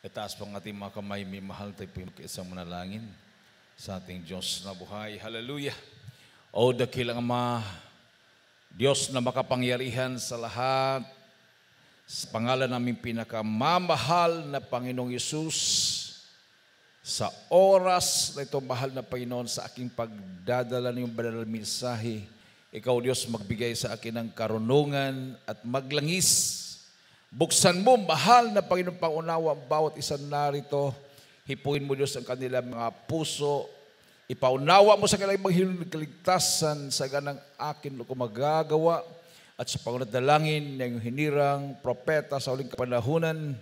Itaas po ating mga kamay, may mahal tayo po isang manalangin sa ating Diyos na buhay. Hallelujah! O dakilang Ama, Diyos na makapangyarihan sa lahat, sa pangalan namin pinakamamahal na Panginoong Yesus, sa oras na ito, mahal na Panginoon, sa aking pagdadala ng iyong banal mensahe, Ikaw, Diyos, magbigay sa akin ng karunungan at maglangis Buksan mo, mahal na Panginoon pangunawa ang bawat isa narito. Hipuin mo Diyos ang kanilang mga puso. Ipaunawa mo sa kanilang maghilong kaligtasan sa ganang akin ko magagawa at sa pangunadalangin ng hinirang propeta sa uling kapanahunan.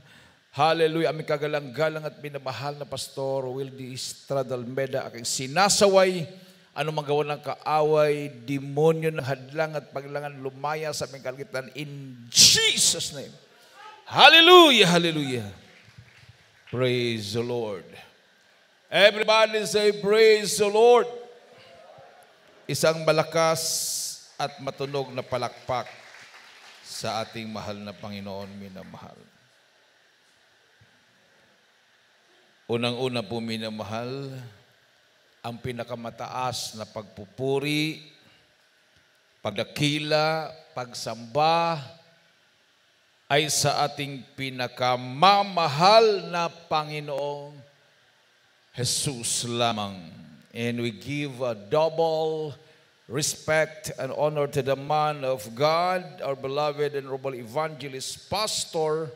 Hallelujah, aming kagalang-galang at minamahal na pastor, Will D. Estrada Almeda, aking sinasaway, ano magawa ng kaaway, demonyo ng hadlang at paglangan lumaya sa aming kaligitan in Jesus' name. Hallelujah, hallelujah. Praise the Lord. Everybody say, Praise the Lord. Isang malakas at matunog na palakpak sa ating mahal na Panginoon, minamahal. Unang-una po, minamahal, ang pinakamataas na pagpupuri, pagdakila, pagsamba, ay sa ating pinakamamahal na Panginoong Jesus lamang. And we give a double respect and honor to the man of God, our beloved and noble evangelist, Pastor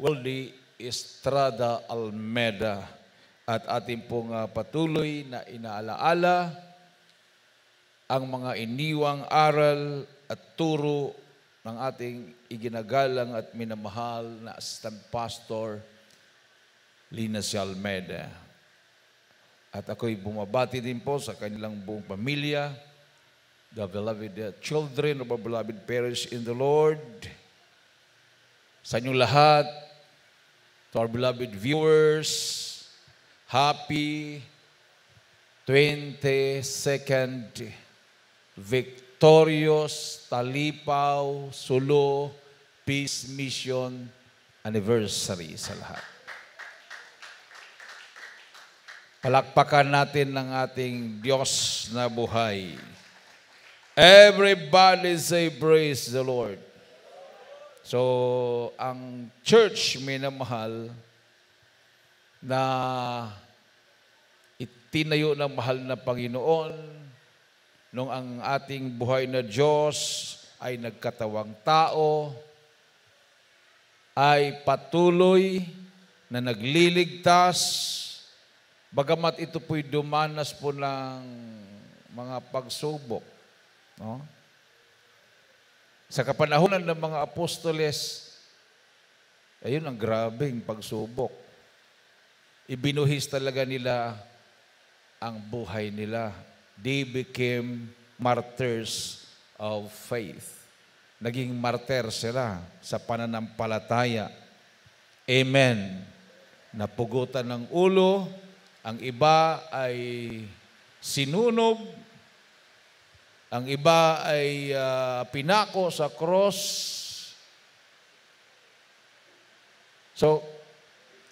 Willie Estrada Almeda. At ating pong ah, patuloy na inaalaala ang mga iniwang aral at turo ng ating iginagalang at minamahal na assistant pastor Lina C. At ako'y bumabati din po sa kanilang buong pamilya, the beloved children of our beloved parents in the Lord, sa inyong lahat, to our beloved viewers, happy 22nd victorious Talipaw Sulo Peace Mission Anniversary sa lahat. Palakpakan natin ng ating Diyos na buhay. Everybody say praise the Lord. So, ang church minamahal na itinayo ng mahal na Panginoon nung ang ating buhay na Diyos ay nagkatawang tao, ay patuloy na nagliligtas bagamat ito po'y dumanas po ng mga pagsubok. No? Sa kapanahonan ng mga apostoles, ayun ang grabing pagsubok. Ibinuhis talaga nila ang buhay nila. They became martyrs of faith. Naging martyr sila sa pananampalataya. Amen. Napugutan ng ulo, ang iba ay sinunog, ang iba ay uh, pinako sa cross. So,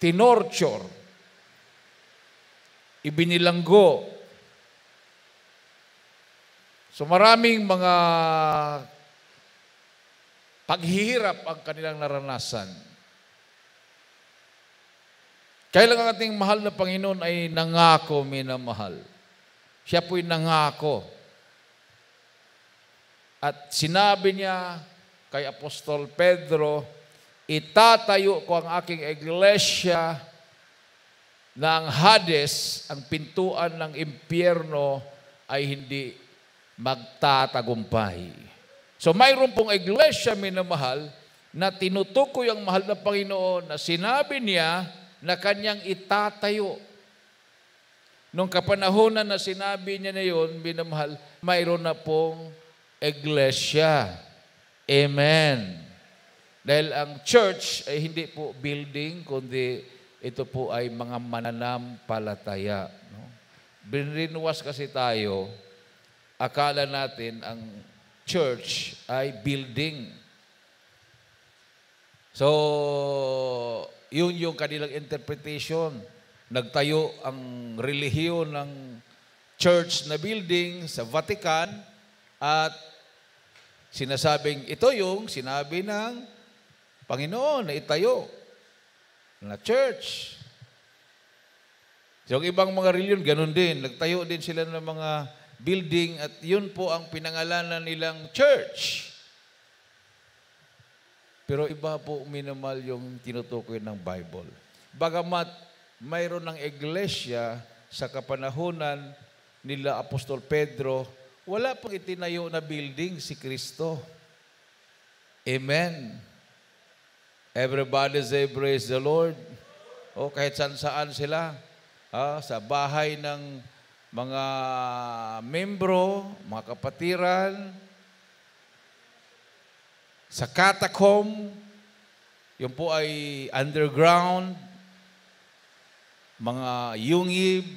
tinorture, ibinilanggo. So maraming mga Paghihirap ang kanilang naranasan. Kailan ang ating mahal na Panginoon ay nangako, minamahal. Siya po'y nangako. At sinabi niya kay Apostol Pedro, itatayo ko ang aking iglesia ng Hades, ang pintuan ng impyerno ay hindi magtatagumpay. So mayroon pong iglesia minamahal na tinutukoy ang mahal ng Panginoon na sinabi niya na kanyang itatayo. Nung kapanahonan na sinabi niya na yun, minamahal, mayroon na pong iglesia. Amen. Dahil ang church ay hindi po building, kundi ito po ay mga mananampalataya. No? Binrinwas kasi tayo, akala natin ang church ay building. So, yun yung kanilang interpretation. Nagtayo ang relihiyon ng church na building sa Vatican at sinasabing ito yung sinabi ng Panginoon na itayo na church. So, yung ibang mga reliyon, ganun din. Nagtayo din sila ng mga building at yun po ang pinangalanan nilang church. Pero iba po minimal yung tinutukoy ng Bible. Bagamat mayroon ng iglesia sa kapanahunan nila Apostol Pedro, wala pang itinayo na building si Kristo. Amen. Everybody say praise the Lord. O kahit saan saan sila. Ah, sa bahay ng mga membro, mga kapatiran, sa catacomb, yun po ay underground, mga yungib.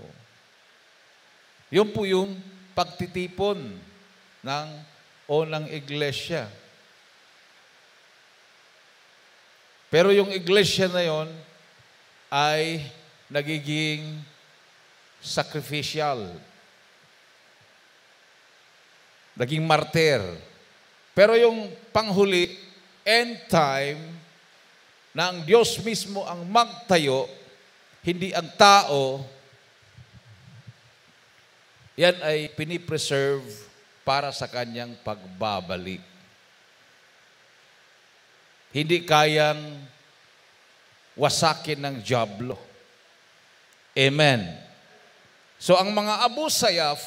Oh. Yun po yung pagtitipon ng o ng iglesia. Pero yung iglesia na yon ay nagiging sacrificial. Naging martyr. Pero yung panghuli, end time, na ang Diyos mismo ang magtayo, hindi ang tao, yan ay pinipreserve para sa kanyang pagbabalik. Hindi kayang wasakin ng jablo Amen. So ang mga Abu Sayyaf,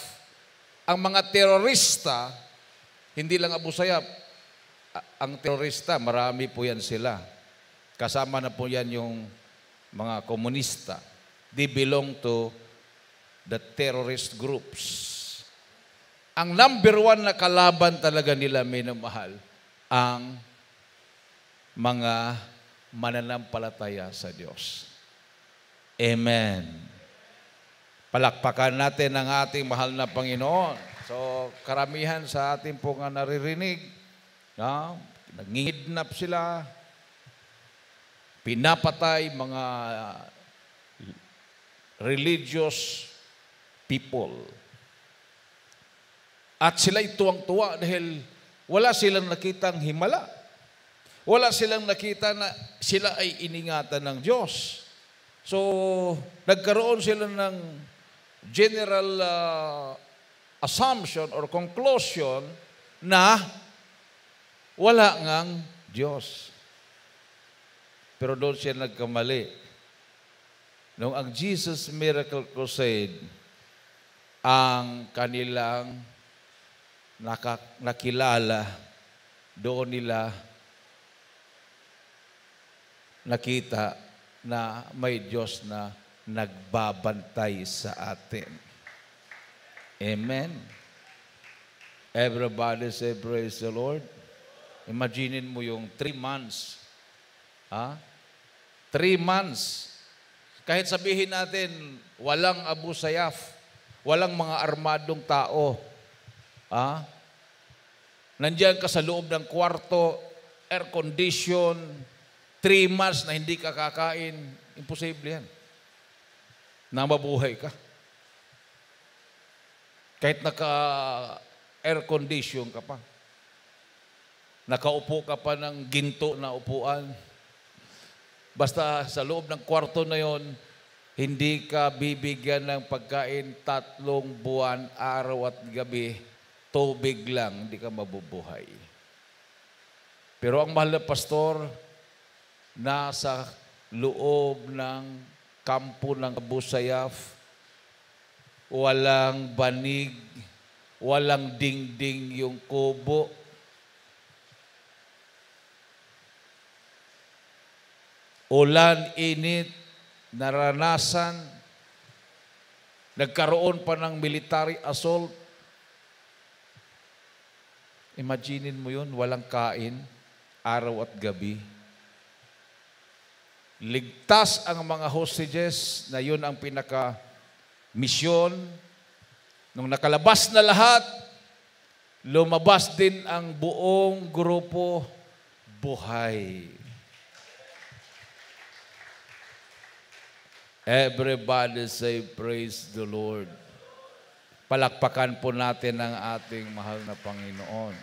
ang mga terorista, hindi lang Abu Sayyaf, ang terorista, marami po yan sila. Kasama na po yan yung mga komunista. They belong to the terrorist groups. Ang number one na kalaban talaga nila, minamahal, ang mga mananampalataya sa Diyos. Amen. Palakpakan natin ang ating mahal na Panginoon. So, karamihan sa ating pong naririnig, no? nangihidnap sila, pinapatay mga religious people. At sila tuwang-tuwa dahil wala silang nakitang himala. Wala silang nakita na sila ay iningatan ng Diyos. So, nagkaroon sila ng general uh, assumption or conclusion na wala ngang Diyos. Pero doon siya nagkamali. Nung ang Jesus Miracle Crusade, ang kanilang naka, nakilala, doon nila nakita na may Diyos na nagbabantay sa atin. Amen. Everybody say praise the Lord. Imaginin mo yung three months. Ha? Three months. Kahit sabihin natin, walang Abu Sayyaf, walang mga armadong tao. Ha? Nandiyan ka sa loob ng kwarto, air condition, Three months na hindi ka kakain, imposible yan. Na ka. Kahit naka air condition ka pa. Nakaupo ka pa ng ginto na upuan. Basta sa loob ng kwarto na yon, hindi ka bibigyan ng pagkain tatlong buwan, araw at gabi, tubig lang, hindi ka mabubuhay. Pero ang mahal na pastor, nasa loob ng kampo ng Abu Sayyaf, walang banig, walang dingding yung kubo. Ulan, init, naranasan, nagkaroon pa ng military assault. Imaginin mo yun, walang kain, araw at gabi. Ligtas ang mga hostages na yun ang pinaka misyon. Nung nakalabas na lahat, lumabas din ang buong grupo buhay. Everybody say, Praise the Lord. Palakpakan po natin ang ating mahal na Panginoon.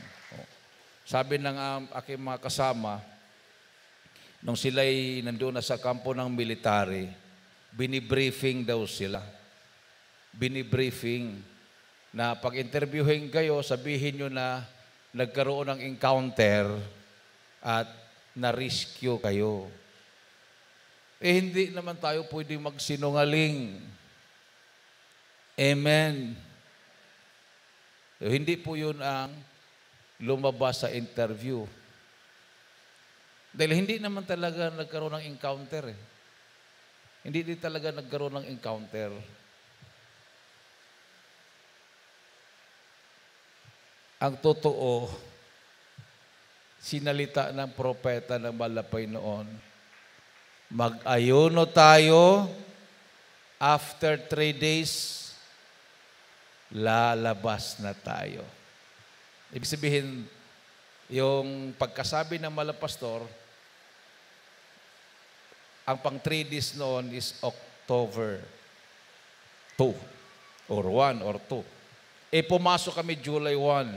Sabi ng um, aking mga kasama, nung sila'y nandoon na sa kampo ng military, binibriefing daw sila. Binibriefing na pag interviewin kayo, sabihin nyo na nagkaroon ng encounter at na-rescue kayo. Eh, hindi naman tayo pwede magsinungaling. Amen. So, hindi po yun ang lumabas sa interview. Dahil hindi naman talaga nagkaroon ng encounter eh. Hindi din talaga nagkaroon ng encounter. Ang totoo, sinalita ng propeta ng Malapay noon, mag-ayuno tayo after three days, lalabas na tayo. Ibig sabihin, yung pagkasabi ng malapastor, pastor, ang pang 3 days noon is October 2 or 1 or 2. E pumasok kami July 1.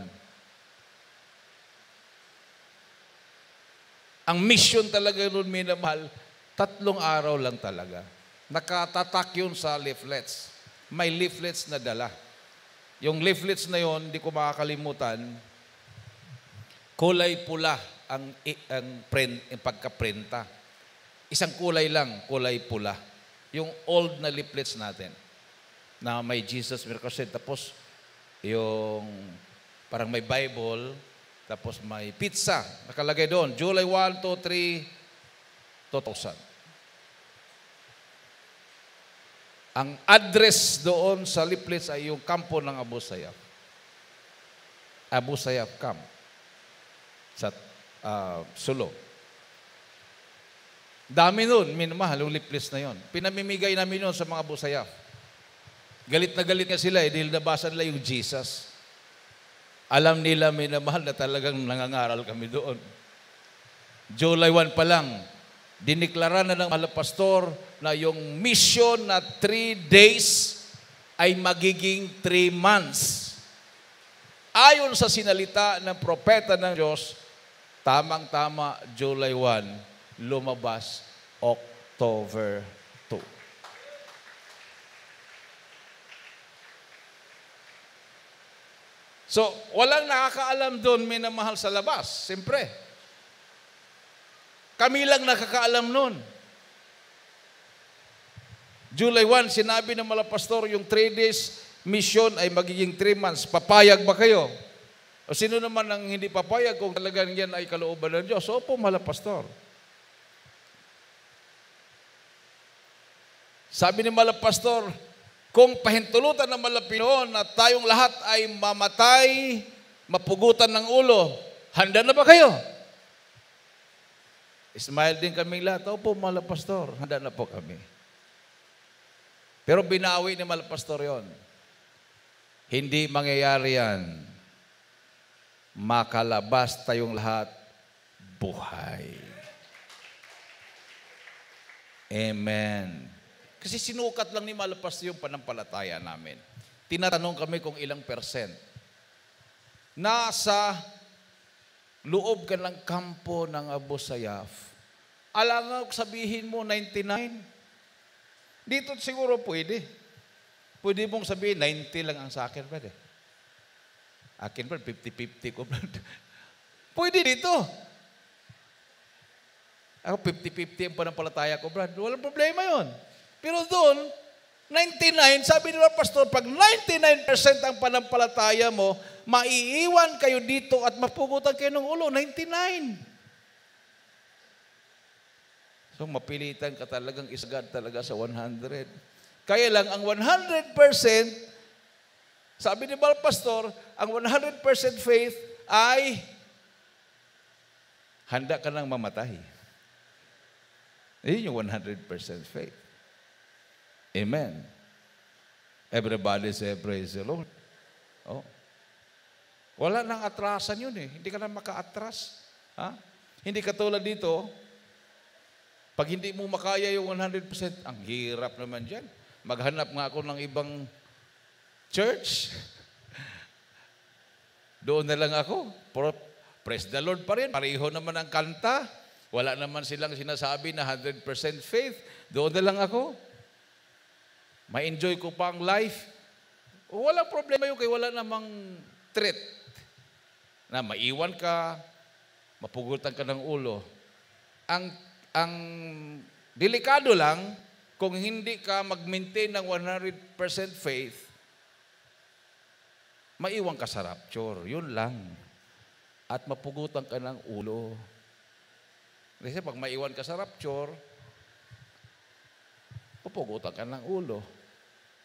Ang mission talaga noon, minamahal, tatlong araw lang talaga. Nakatatak yun sa leaflets. May leaflets na dala. Yung leaflets na yon, di ko makakalimutan, kulay pula ang, ang, print, ang pagkaprenta. Isang kulay lang, kulay pula. Yung old na leaflets natin na may Jesus Miracle Tapos yung parang may Bible, tapos may pizza. Nakalagay doon, July 1, 2, 3, 2000. Ang address doon sa leaflets ay yung kampo ng Abu Sayyaf. Abu Sayyaf camp sa uh, Sulo. Dami nun, minamahal, yung liplis na yon. Pinamimigay namin yon sa mga busaya. Galit na galit nga sila eh, dahil nabasa nila yung Jesus. Alam nila, minamahal, na talagang nangangaral kami doon. July 1 pa lang, diniklara na ng malapastor na yung mission na 3 days ay magiging 3 months. Ayon sa sinalita ng propeta ng Diyos, tamang-tama July 1, lumabas October 2. So, walang nakakaalam doon may namahal sa labas. Siyempre. Kami lang nakakaalam noon. July 1, sinabi ng mga pastor, yung 3 days mission ay magiging 3 months. Papayag ba kayo? O sino naman ang hindi papayag kung talagang yan ay kalooban ng Diyos? Opo, mahal pastor. Sabi ni Malap Pastor, kung pahintulutan ng Malapinon na tayong lahat ay mamatay, mapugutan ng ulo, handa na ba kayo? Smile din kaming lahat. Opo, Malap Pastor, handa na po kami. Pero binawi ni Malap Pastor yon. Hindi mangyayari yan. Makalabas tayong lahat buhay. Amen. Kasi sinukat lang ni Malapas yung panampalataya namin. Tinatanong kami kung ilang percent. Nasa loob ka ng kampo ng Abu Sayyaf. Alangaw sabihin mo 99. Dito siguro pwede. Pwede mong sabihin 90 lang ang sa akin, pwede. Akin pa, 50-50 ko. pwede dito. Ako 50-50 ang panampalataya ko, Brad. Walang problema yon. Pero doon, 99, sabi nila, Pastor, pag 99% ang panampalataya mo, maiiwan kayo dito at mapugutan kayo ng ulo. 99. So mapilitan ka talagang isgad talaga sa 100. Kaya lang, ang 100%, sabi ni Bal Pastor, ang 100% faith ay handa ka nang mamatay. Yun yung 100% faith. Amen. Everybody say, praise the Lord. Oh. Wala nang atrasan yun eh. Hindi ka na makaatras. Ha? Hindi katulad dito, pag hindi mo makaya yung 100%, ang hirap naman dyan. Maghanap nga ako ng ibang church. Doon na lang ako. Pero Praise the Lord pa rin. Pareho naman ang kanta. Wala naman silang sinasabi na 100% faith. Doon na lang ako ma-enjoy ko pa ang life, walang problema yun kay wala namang threat na maiwan ka, mapugutan ka ng ulo. Ang, ang delikado lang, kung hindi ka mag-maintain ng 100% faith, maiwan ka sa rapture. Yun lang. At mapugutan ka ng ulo. Kasi pag maiwan ka sa rapture, pupugutan ka ng ulo.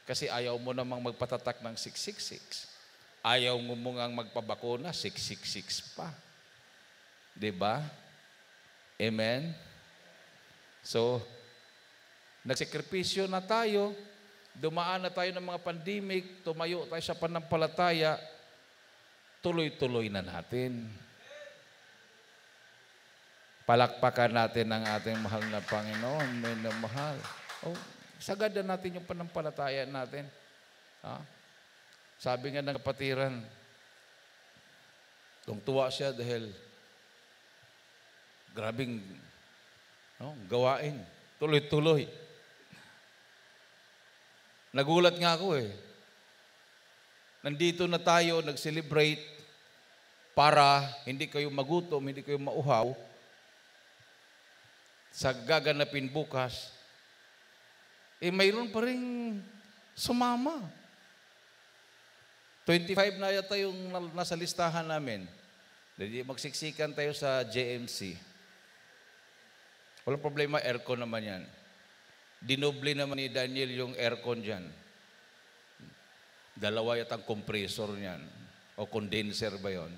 Kasi ayaw mo namang magpatatak ng 666. Ayaw mo mungang magpabakuna, 666 pa. ba? Diba? Amen? So, nagsikripisyo na tayo, dumaan na tayo ng mga pandemic, tumayo tayo sa panampalataya, tuloy-tuloy na natin. Palakpakan natin ang ating mahal na Panginoon, may mahal. Oh, sagadan natin yung panampalataya natin. Ha? Sabi nga ng kapatiran, tungtuwa siya dahil grabing no, gawain. Tuloy-tuloy. Nagulat nga ako eh. Nandito na tayo, nag-celebrate para hindi kayo magutom, hindi kayo mauhaw sa gaganapin bukas, eh mayroon pa rin sumama. 25 na yata yung nasa listahan namin. Hindi magsiksikan tayo sa JMC. Walang problema, aircon naman yan. Dinoble naman ni Daniel yung aircon dyan. Dalawa yata ang compressor niyan. O condenser ba yon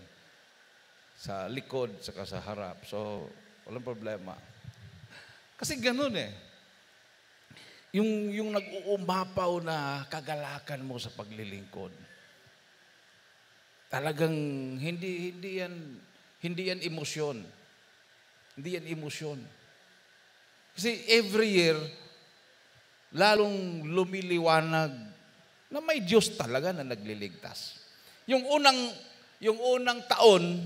Sa likod, saka sa harap. So, walang problema. Kasi ganun eh. Yung, yung nag-uumapaw na kagalakan mo sa paglilingkod. Talagang hindi, hindi yan, hindi yan emosyon. Hindi yan emosyon. Kasi every year, lalong lumiliwanag na may Diyos talaga na nagliligtas. Yung unang, yung unang taon,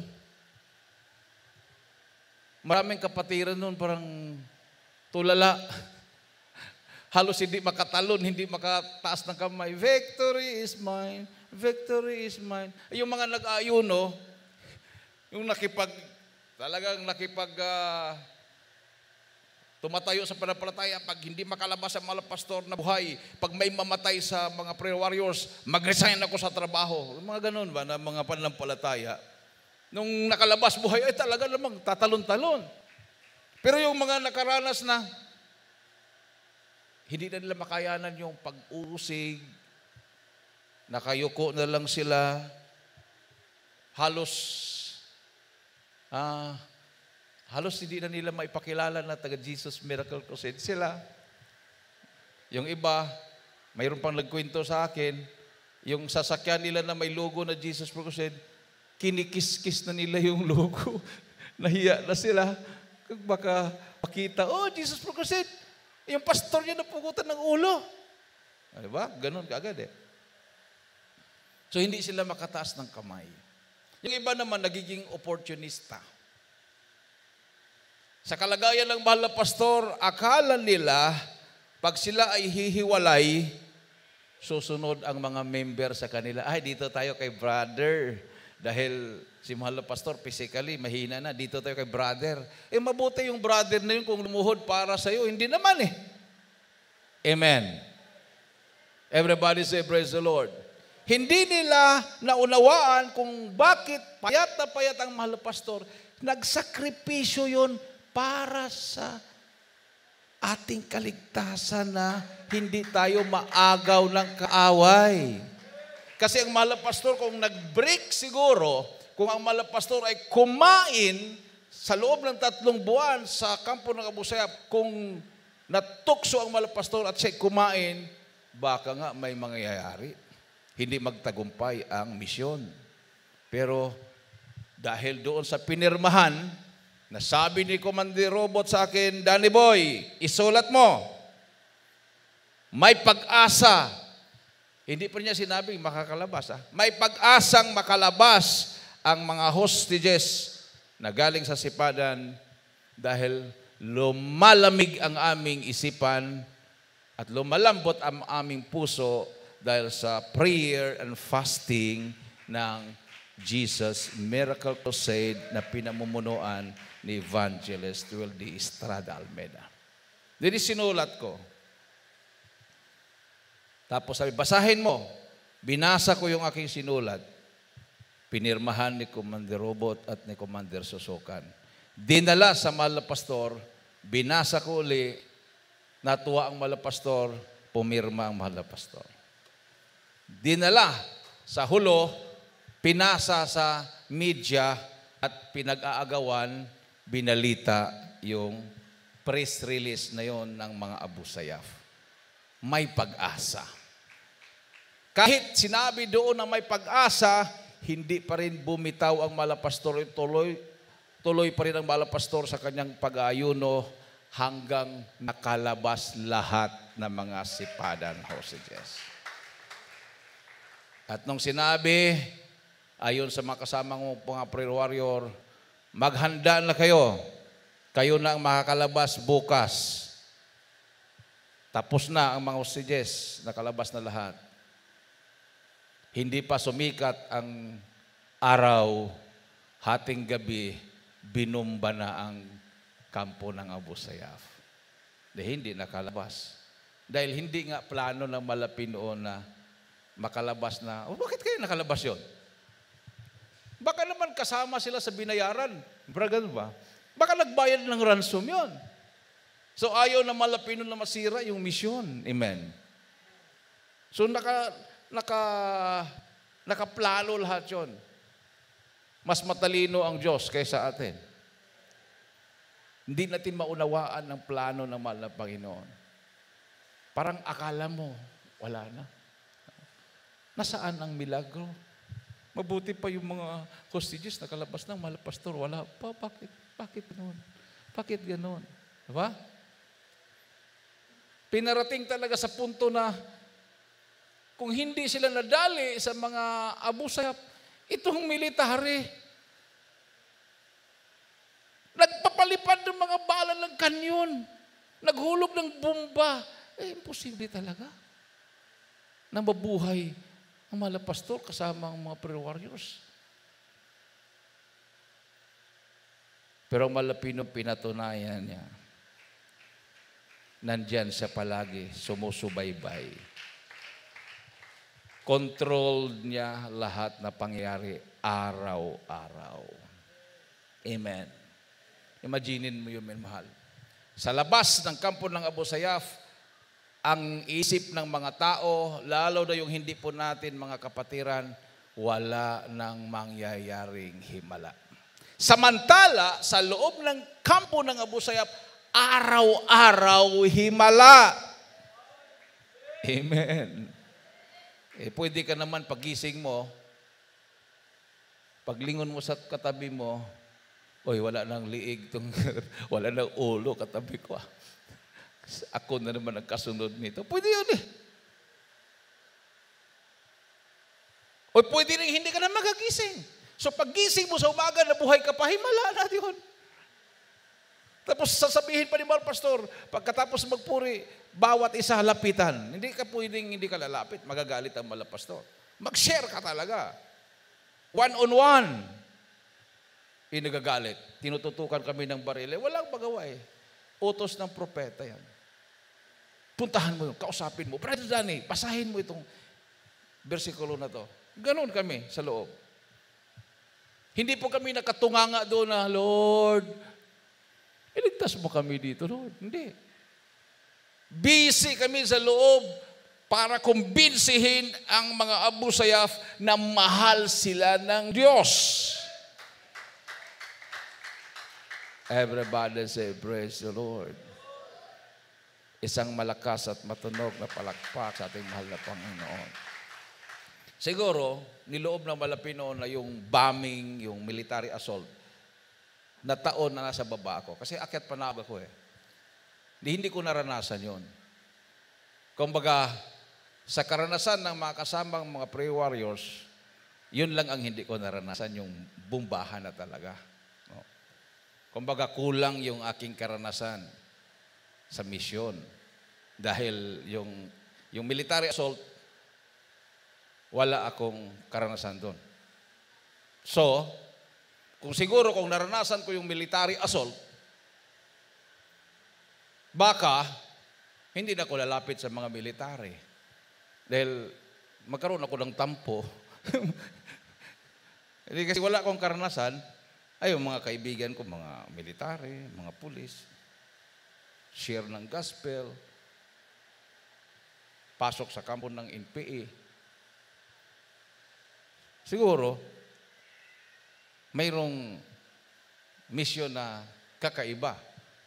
maraming kapatiran noon parang tulala halos hindi makatalon, hindi makataas ng kamay. Victory is mine. Victory is mine. Yung mga nag-ayuno, yung nakipag, talagang nakipag, uh, Tumatayo sa panampalataya pag hindi makalabas sa mga pastor na buhay, pag may mamatay sa mga prayer warriors, mag-resign ako sa trabaho. Mga ganun ba na mga panampalataya. Nung nakalabas buhay, ay talaga namang tatalon-talon. Pero yung mga nakaranas na hindi na nila makayanan yung pag-uusig, nakayuko na lang sila, halos, ah, halos hindi na nila maipakilala na taga Jesus Miracle Crusade sila. Yung iba, mayroon pang nagkwento sa akin, yung sasakyan nila na may logo na Jesus Crusade, kinikiskis na nila yung logo. Nahiya na sila. Baka makita, oh, Jesus Crusade, yung pastor niya napugutan ng ulo. Ano ba? Ganun kaagad eh. So hindi sila makataas ng kamay. Yung iba naman nagiging opportunista. Sa kalagayan ng mahal na pastor, akala nila pag sila ay hihiwalay, susunod ang mga member sa kanila. Ay, dito tayo kay brother. Dahil si mahal na pastor, physically, mahina na. Dito tayo kay brother. Eh mabuti yung brother na yun kung lumuhod para sa'yo. Hindi naman eh. Amen. Everybody say praise the Lord. Hindi nila naunawaan kung bakit payat na payat ang mahal na pastor. Nagsakripisyo yun para sa ating kaligtasan na hindi tayo maagaw ng kaaway. Kasi ang malapastor, kung nag-break siguro, kung ang malapastor ay kumain sa loob ng tatlong buwan sa kampo ng Abu Sayyaf, kung natukso ang malapastor at siya kumain, baka nga may mangyayari. Hindi magtagumpay ang misyon. Pero dahil doon sa pinirmahan, nasabi ni Commander Robot sa akin, Danny Boy, isulat mo. May pag-asa hindi pa niya sinabing makakalabas. Ah. May pag-asang makalabas ang mga hostages na galing sa sipadan dahil lumalamig ang aming isipan at lumalambot ang aming puso dahil sa prayer and fasting ng Jesus Miracle Crusade na pinamumunuan ni Evangelist Will Estrada Almeda. Dito sinulat ko, tapos sabi, basahin mo. Binasa ko yung aking sinulat. Pinirmahan ni Commander Robot at ni Commander Sosokan. Dinala sa malapastor, binasa ko uli, natuwa ang malapastor, pumirma ang malapastor. Dinala sa hulo, pinasa sa media at pinag-aagawan, binalita yung press release na yon ng mga Abu Sayyaf may pag-asa. Kahit sinabi doon na may pag-asa, hindi pa rin bumitaw ang malapastor tuloy, tuloy pa rin ang malapastor sa kanyang pag-ayuno hanggang nakalabas lahat ng mga sipadan hostages. At nung sinabi, ayon sa mga kasama mga prayer warrior, maghanda na kayo. Kayo na ang makakalabas bukas tapos na ang mga hostages, nakalabas na lahat. Hindi pa sumikat ang araw, hating gabi, binumba na ang kampo ng Abu Sayyaf. Dahil hindi nakalabas. Dahil hindi nga plano ng Malapino na makalabas na, oh, bakit kaya nakalabas yon? Baka naman kasama sila sa binayaran. Bragan ba? Baka nagbayad ng ransom yon. So ayaw na malapino na masira yung misyon. Amen. So naka, naka, nakaplano lahat yon. Mas matalino ang Diyos kaysa atin. Hindi natin maunawaan ang plano ng mahal na Panginoon. Parang akala mo, wala na. Nasaan ang milagro? Mabuti pa yung mga hostages nakalabas ng mahal pastor. Wala pa. Bakit? Bakit ganun? Bakit ganun? Diba? Pinarating talaga sa punto na kung hindi sila nadali sa mga abusap, itong military, nagpapalipad ng mga bala ng kanyon, naghulog ng bomba. Eh, imposible talaga na mabuhay ang mga pastor kasama ang mga prayer warriors. Pero malapino pinatunayan niya nandyan siya palagi, sumusubaybay. Control niya lahat na pangyayari araw-araw. Amen. Imaginin mo yun, min mahal. Sa labas ng kampo ng Abu Sayyaf, ang isip ng mga tao, lalo na yung hindi po natin mga kapatiran, wala nang mangyayaring himala. Samantala, sa loob ng kampo ng Abu Sayyaf, araw-araw himala. Amen. Eh, pwede ka naman pagising mo, paglingon mo sa katabi mo, oy, wala nang liig tong, wala nang ulo katabi ko. Ah. Ako na naman ang kasunod nito. Pwede yun eh. O pwede rin hindi ka na magagising. So pagising mo sa umaga na buhay ka pa, himala na yun. Tapos sasabihin pa ni Mar Pastor, pagkatapos magpuri, bawat isa lapitan. Hindi ka pwedeng hindi ka lalapit, magagalit ang mala pastor. Mag-share ka talaga. One on one. Inagagalit. Tinututukan kami ng barile. Walang magawa eh. Utos ng propeta yan. Puntahan mo yun, kausapin mo. Brother Danny, basahin mo itong versikulo na to. Ganon kami sa loob. Hindi po kami nakatunganga doon na, Lord, Iligtas mo kami dito, Lord. Hindi. Busy kami sa loob para kumbinsihin ang mga Abu Sayyaf na mahal sila ng Diyos. Everybody say, praise the Lord. Isang malakas at matunog na palakpak sa ating mahal na Panginoon. Siguro, niloob ng Malapino na yung bombing, yung military assault, na taon na nasa baba ako. Kasi akyat panaba ko eh. Di, hindi ko naranasan yon. Kumbaga, sa karanasan ng mga kasamang mga prayer warriors, yun lang ang hindi ko naranasan, yung bumbahan na talaga. No? Kumbaga, kulang yung aking karanasan sa misyon. Dahil yung, yung military assault, wala akong karanasan doon. So, kung siguro kung naranasan ko yung military assault, baka hindi na ako lalapit sa mga military. Dahil magkaroon ako ng tampo. Hindi kasi wala akong karanasan. Ay, yung mga kaibigan ko, mga military, mga pulis, share ng gospel, pasok sa kampo ng NPA. Siguro, mayroong misyon na kakaiba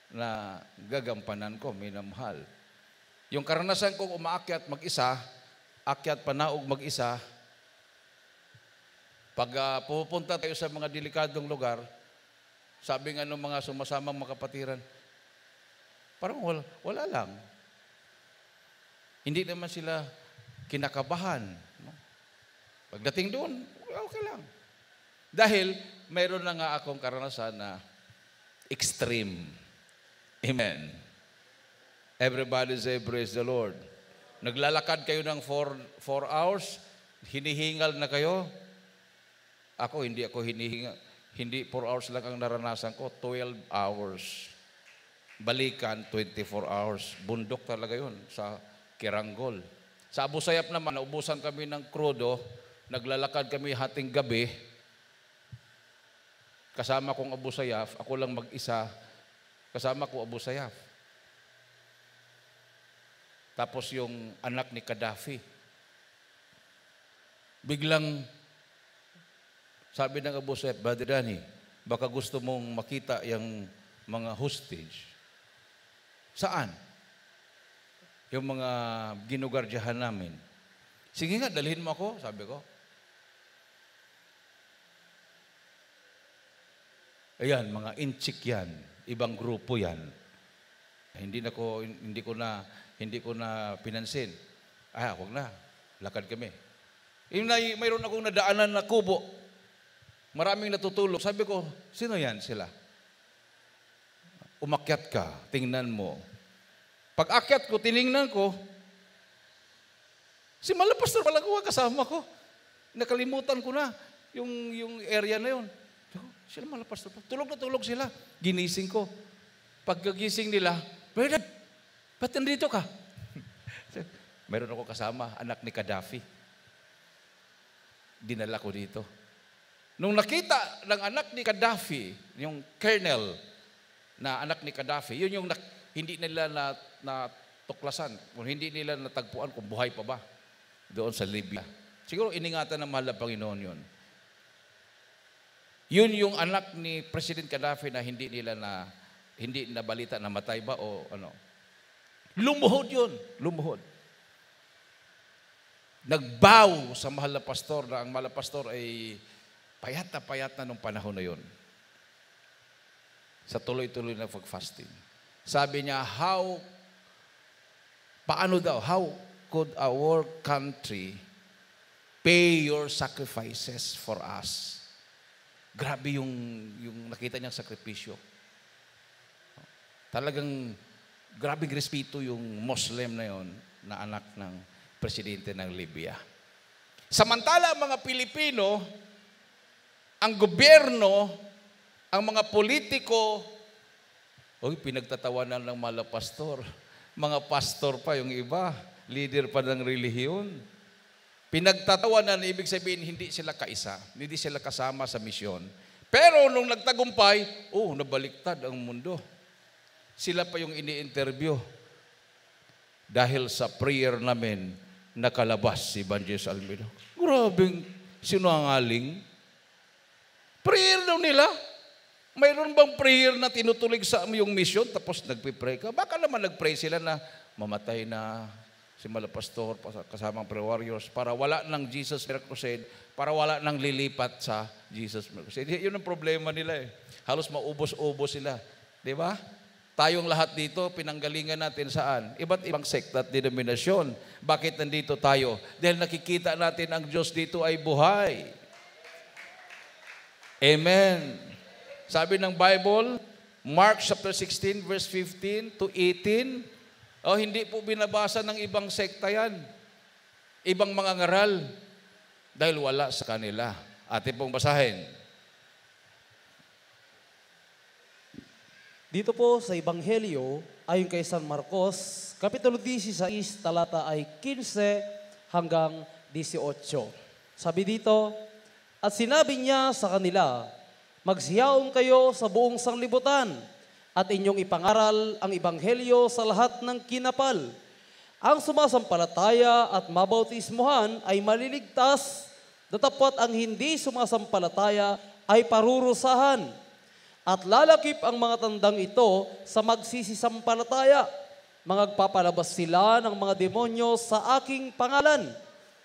na gagampanan ko, minamahal. Yung karanasan kong umaakyat mag-isa, akyat panaog mag-isa, pag uh, pupunta tayo sa mga delikadong lugar, sabi nga ng mga sumasamang makapatiran, parang wala, wala lang. Hindi naman sila kinakabahan. No? Pagdating doon, okay lang. Dahil Meron na nga akong karanasan na extreme. Amen. Everybody say, praise the Lord. Naglalakad kayo ng four, four hours, hinihingal na kayo. Ako, hindi ako hinihingal. Hindi four hours lang ang naranasan ko, 12 hours. Balikan, 24 hours. Bundok talaga yon sa Kiranggol. Sa Abusayap naman, naubusan kami ng krudo, naglalakad kami hating gabi, Kasama kong Abu Sayyaf, ako lang mag-isa, kasama ko Abu Sayyaf. Tapos yung anak ni Gaddafi. Biglang sabi ng Abu Sayyaf, Badirani, baka gusto mong makita yung mga hostage. Saan? Yung mga ginugardyahan namin. Sige nga, dalhin mo ako, sabi ko. Ayan, mga inchik yan. Ibang grupo yan. Hindi na ko, hindi ko na, hindi ko na pinansin. Ah, wag na. Lakad kami. May, mayroon akong nadaanan na kubo. Maraming natutulog. Sabi ko, sino yan sila? Umakyat ka, tingnan mo. Pag akyat ko, tiningnan ko, si Malapastor pala ko, kasama ko. Nakalimutan ko na yung, yung area na yun. Sila mga pastor, tulog na tulog sila. Ginising ko. Pagkagising nila, Brother, ba't nandito ka? Meron ako kasama, anak ni Gaddafi. Dinala ko dito. Nung nakita ng anak ni Gaddafi, yung colonel na anak ni Gaddafi, yun yung na, hindi nila na, natuklasan, kung hindi nila natagpuan kung buhay pa ba doon sa Libya. Siguro iningatan ng mahal na Panginoon yun. Yun yung anak ni President Gaddafi na hindi nila na hindi na balita na matay ba o ano. Lumuhod yun. Lumuhod. Nagbaw sa mahal na pastor na ang mahal na pastor ay payat na payat na nung panahon na yun. Sa tuloy-tuloy na fasting Sabi niya, how, paano daw, how could our country pay your sacrifices for us? Grabe yung, yung nakita niyang sakripisyo. Talagang grabing respeto yung Muslim na yon na anak ng presidente ng Libya. Samantala ang mga Pilipino, ang gobyerno, ang mga politiko, Uy, pinagtatawanan ng mga pastor. Mga pastor pa yung iba, leader pa ng relihiyon. Pinagtatawanan, ibig sabihin, hindi sila kaisa, hindi sila kasama sa misyon. Pero nung nagtagumpay, oh, nabaliktad ang mundo. Sila pa yung ini-interview. Dahil sa prayer namin, nakalabas si Banjes Almeida. Grabing sinungaling. Prayer daw nila. Mayroon bang prayer na tinutulig sa yung mission tapos nagpipray ka? Baka naman nagpray sila na mamatay na, si Malapastor, kasamang prayer warriors, para wala ng Jesus Crusade, para wala ng lilipat sa Jesus Crusade. Yun ang problema nila eh. Halos maubos-ubos sila. Di ba? Tayong lahat dito, pinanggalingan natin saan? Iba't ibang sekta at denominasyon. Bakit nandito tayo? Dahil nakikita natin ang Diyos dito ay buhay. Amen. Sabi ng Bible, Mark chapter 16 verse 15 to 18, o hindi po binabasa ng ibang sekta yan. Ibang mga ngaral. Dahil wala sa kanila. Atin pong basahin. Dito po sa Ebanghelyo, ayon kay San Marcos, Kapitulo 16, talata ay 15 hanggang 18. Sabi dito, At sinabi niya sa kanila, Magsiyaong kayo sa buong sanglibutan, at inyong ipangaral ang Ibanghelyo sa lahat ng kinapal. Ang sumasampalataya at mabautismuhan ay maliligtas, datapat ang hindi sumasampalataya ay parurusahan. At lalakip ang mga tandang ito sa magsisisampalataya. Mangagpapalabas sila ng mga demonyo sa aking pangalan.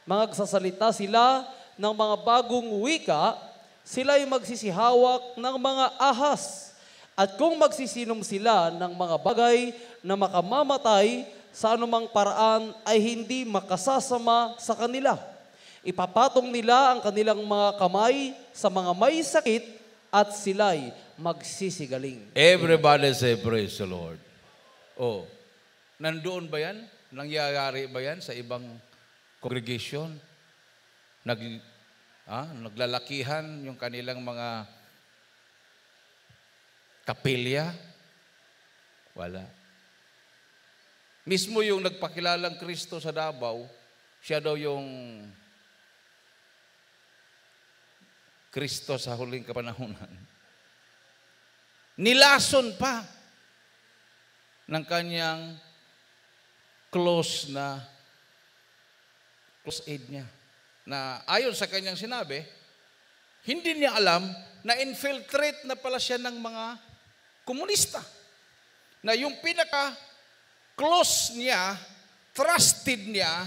Magsasalita sila ng mga bagong wika, sila'y magsisihawak ng mga ahas at kung magsisinong sila ng mga bagay na makamamatay sa anumang paraan ay hindi makasasama sa kanila. Ipapatong nila ang kanilang mga kamay sa mga may sakit at sila'y magsisigaling. Everybody say praise the Lord. Oh, nandoon ba yan? Nangyayari ba yan sa ibang congregation? Nag, ah, naglalakihan yung kanilang mga Kapilya? Wala. Mismo yung nagpakilalang Kristo sa Davao, siya daw yung Kristo sa huling kapanahonan. Nilason pa ng kanyang close na close aid niya. Na ayon sa kanyang sinabi, hindi niya alam na infiltrate na pala siya ng mga komunista. Na yung pinaka-close niya, trusted niya,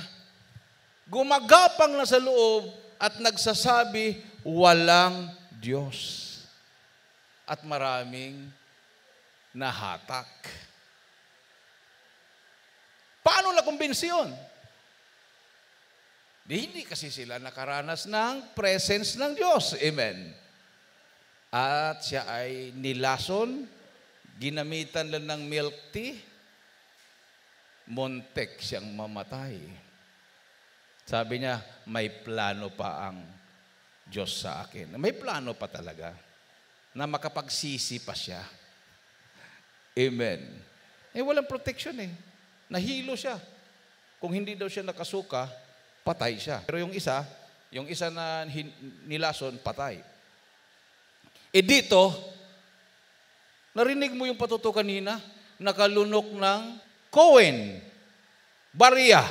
gumagapang na sa loob at nagsasabi, walang Diyos. At maraming nahatak. Paano na kumbinsi yun? Di, hindi kasi sila nakaranas ng presence ng Diyos. Amen. At siya ay nilason, Ginamitan lang ng milk tea, montek siyang mamatay. Sabi niya, may plano pa ang Diyos sa akin. May plano pa talaga na makapagsisi pa siya. Amen. Eh, walang protection eh. Nahilo siya. Kung hindi daw siya nakasuka, patay siya. Pero yung isa, yung isa na nilason, patay. Eh dito, Narinig mo yung patuto kanina? Nakalunok ng Cohen. Barya.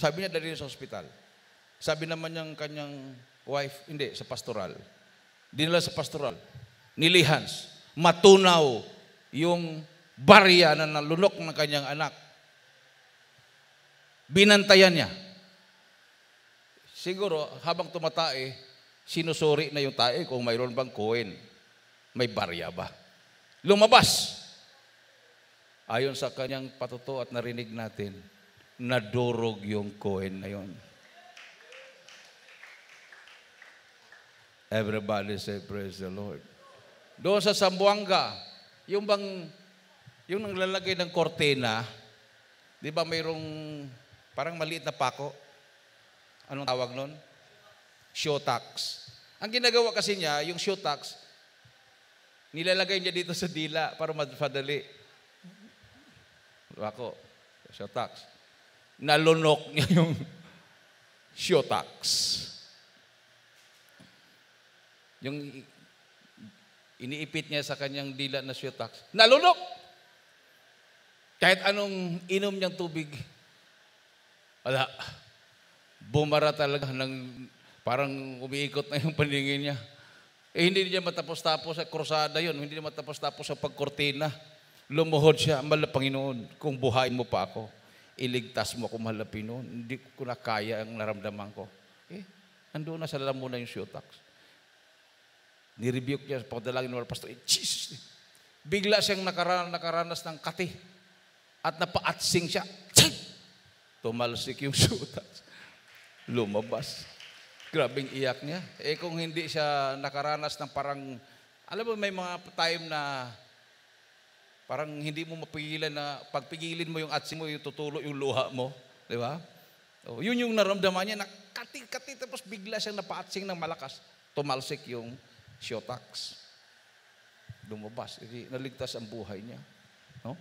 Sabi niya, dali sa ospital. Sabi naman niyang kanyang wife, hindi, sa pastoral. Dinala sa pastoral. Nilihans. Matunaw yung barya na nalunok ng kanyang anak. Binantayan niya. Siguro, habang tumatae, sinusuri na yung tae kung mayroon bang koin. May barya ba? lumabas. Ayon sa kanyang patuto at narinig natin, nadurog yung coin na yon. Everybody say, praise the Lord. Doon sa Sambuanga, yung bang, yung naglalagay ng kortina, di ba mayroong parang maliit na pako? Anong tawag nun? Show tax. Ang ginagawa kasi niya, yung show tax, Nilalagay niya dito sa dila para madfadali. Ako, shotax. Nalunok niya yung shotax. Yung iniipit niya sa kanyang dila na shotax. Nalunok! Kahit anong inom niyang tubig, wala. Bumara talaga ng parang umiikot na yung paningin niya. Eh, hindi niya matapos-tapos sa krusada yon, hindi niya matapos-tapos sa pagkortina. Lumuhod siya, mahal Panginoon, kung buhayin mo pa ako, iligtas mo ako, mahal Panginoon. Hindi ko na kaya ang naramdaman ko. Eh, nandoon na sa lalamuna yung syotax. Nirebuke niya sa pagdalangin ng pastor, eh, Jesus! Bigla siyang nakaranas, nakaranas ng kati at napaatsing siya. Tumalsik yung syotax. Lumabas. Grabing iyak niya. Eh kung hindi siya nakaranas ng parang, alam mo may mga time na parang hindi mo mapigilan na pagpigilin mo yung atsi mo, yung tutulo yung luha mo. Di ba? Oh, yun yung naramdaman niya, nakati-kati tapos bigla siyang napaatsing ng malakas. Tumalsik yung shotax. Lumabas. Eh, naligtas ang buhay niya. No?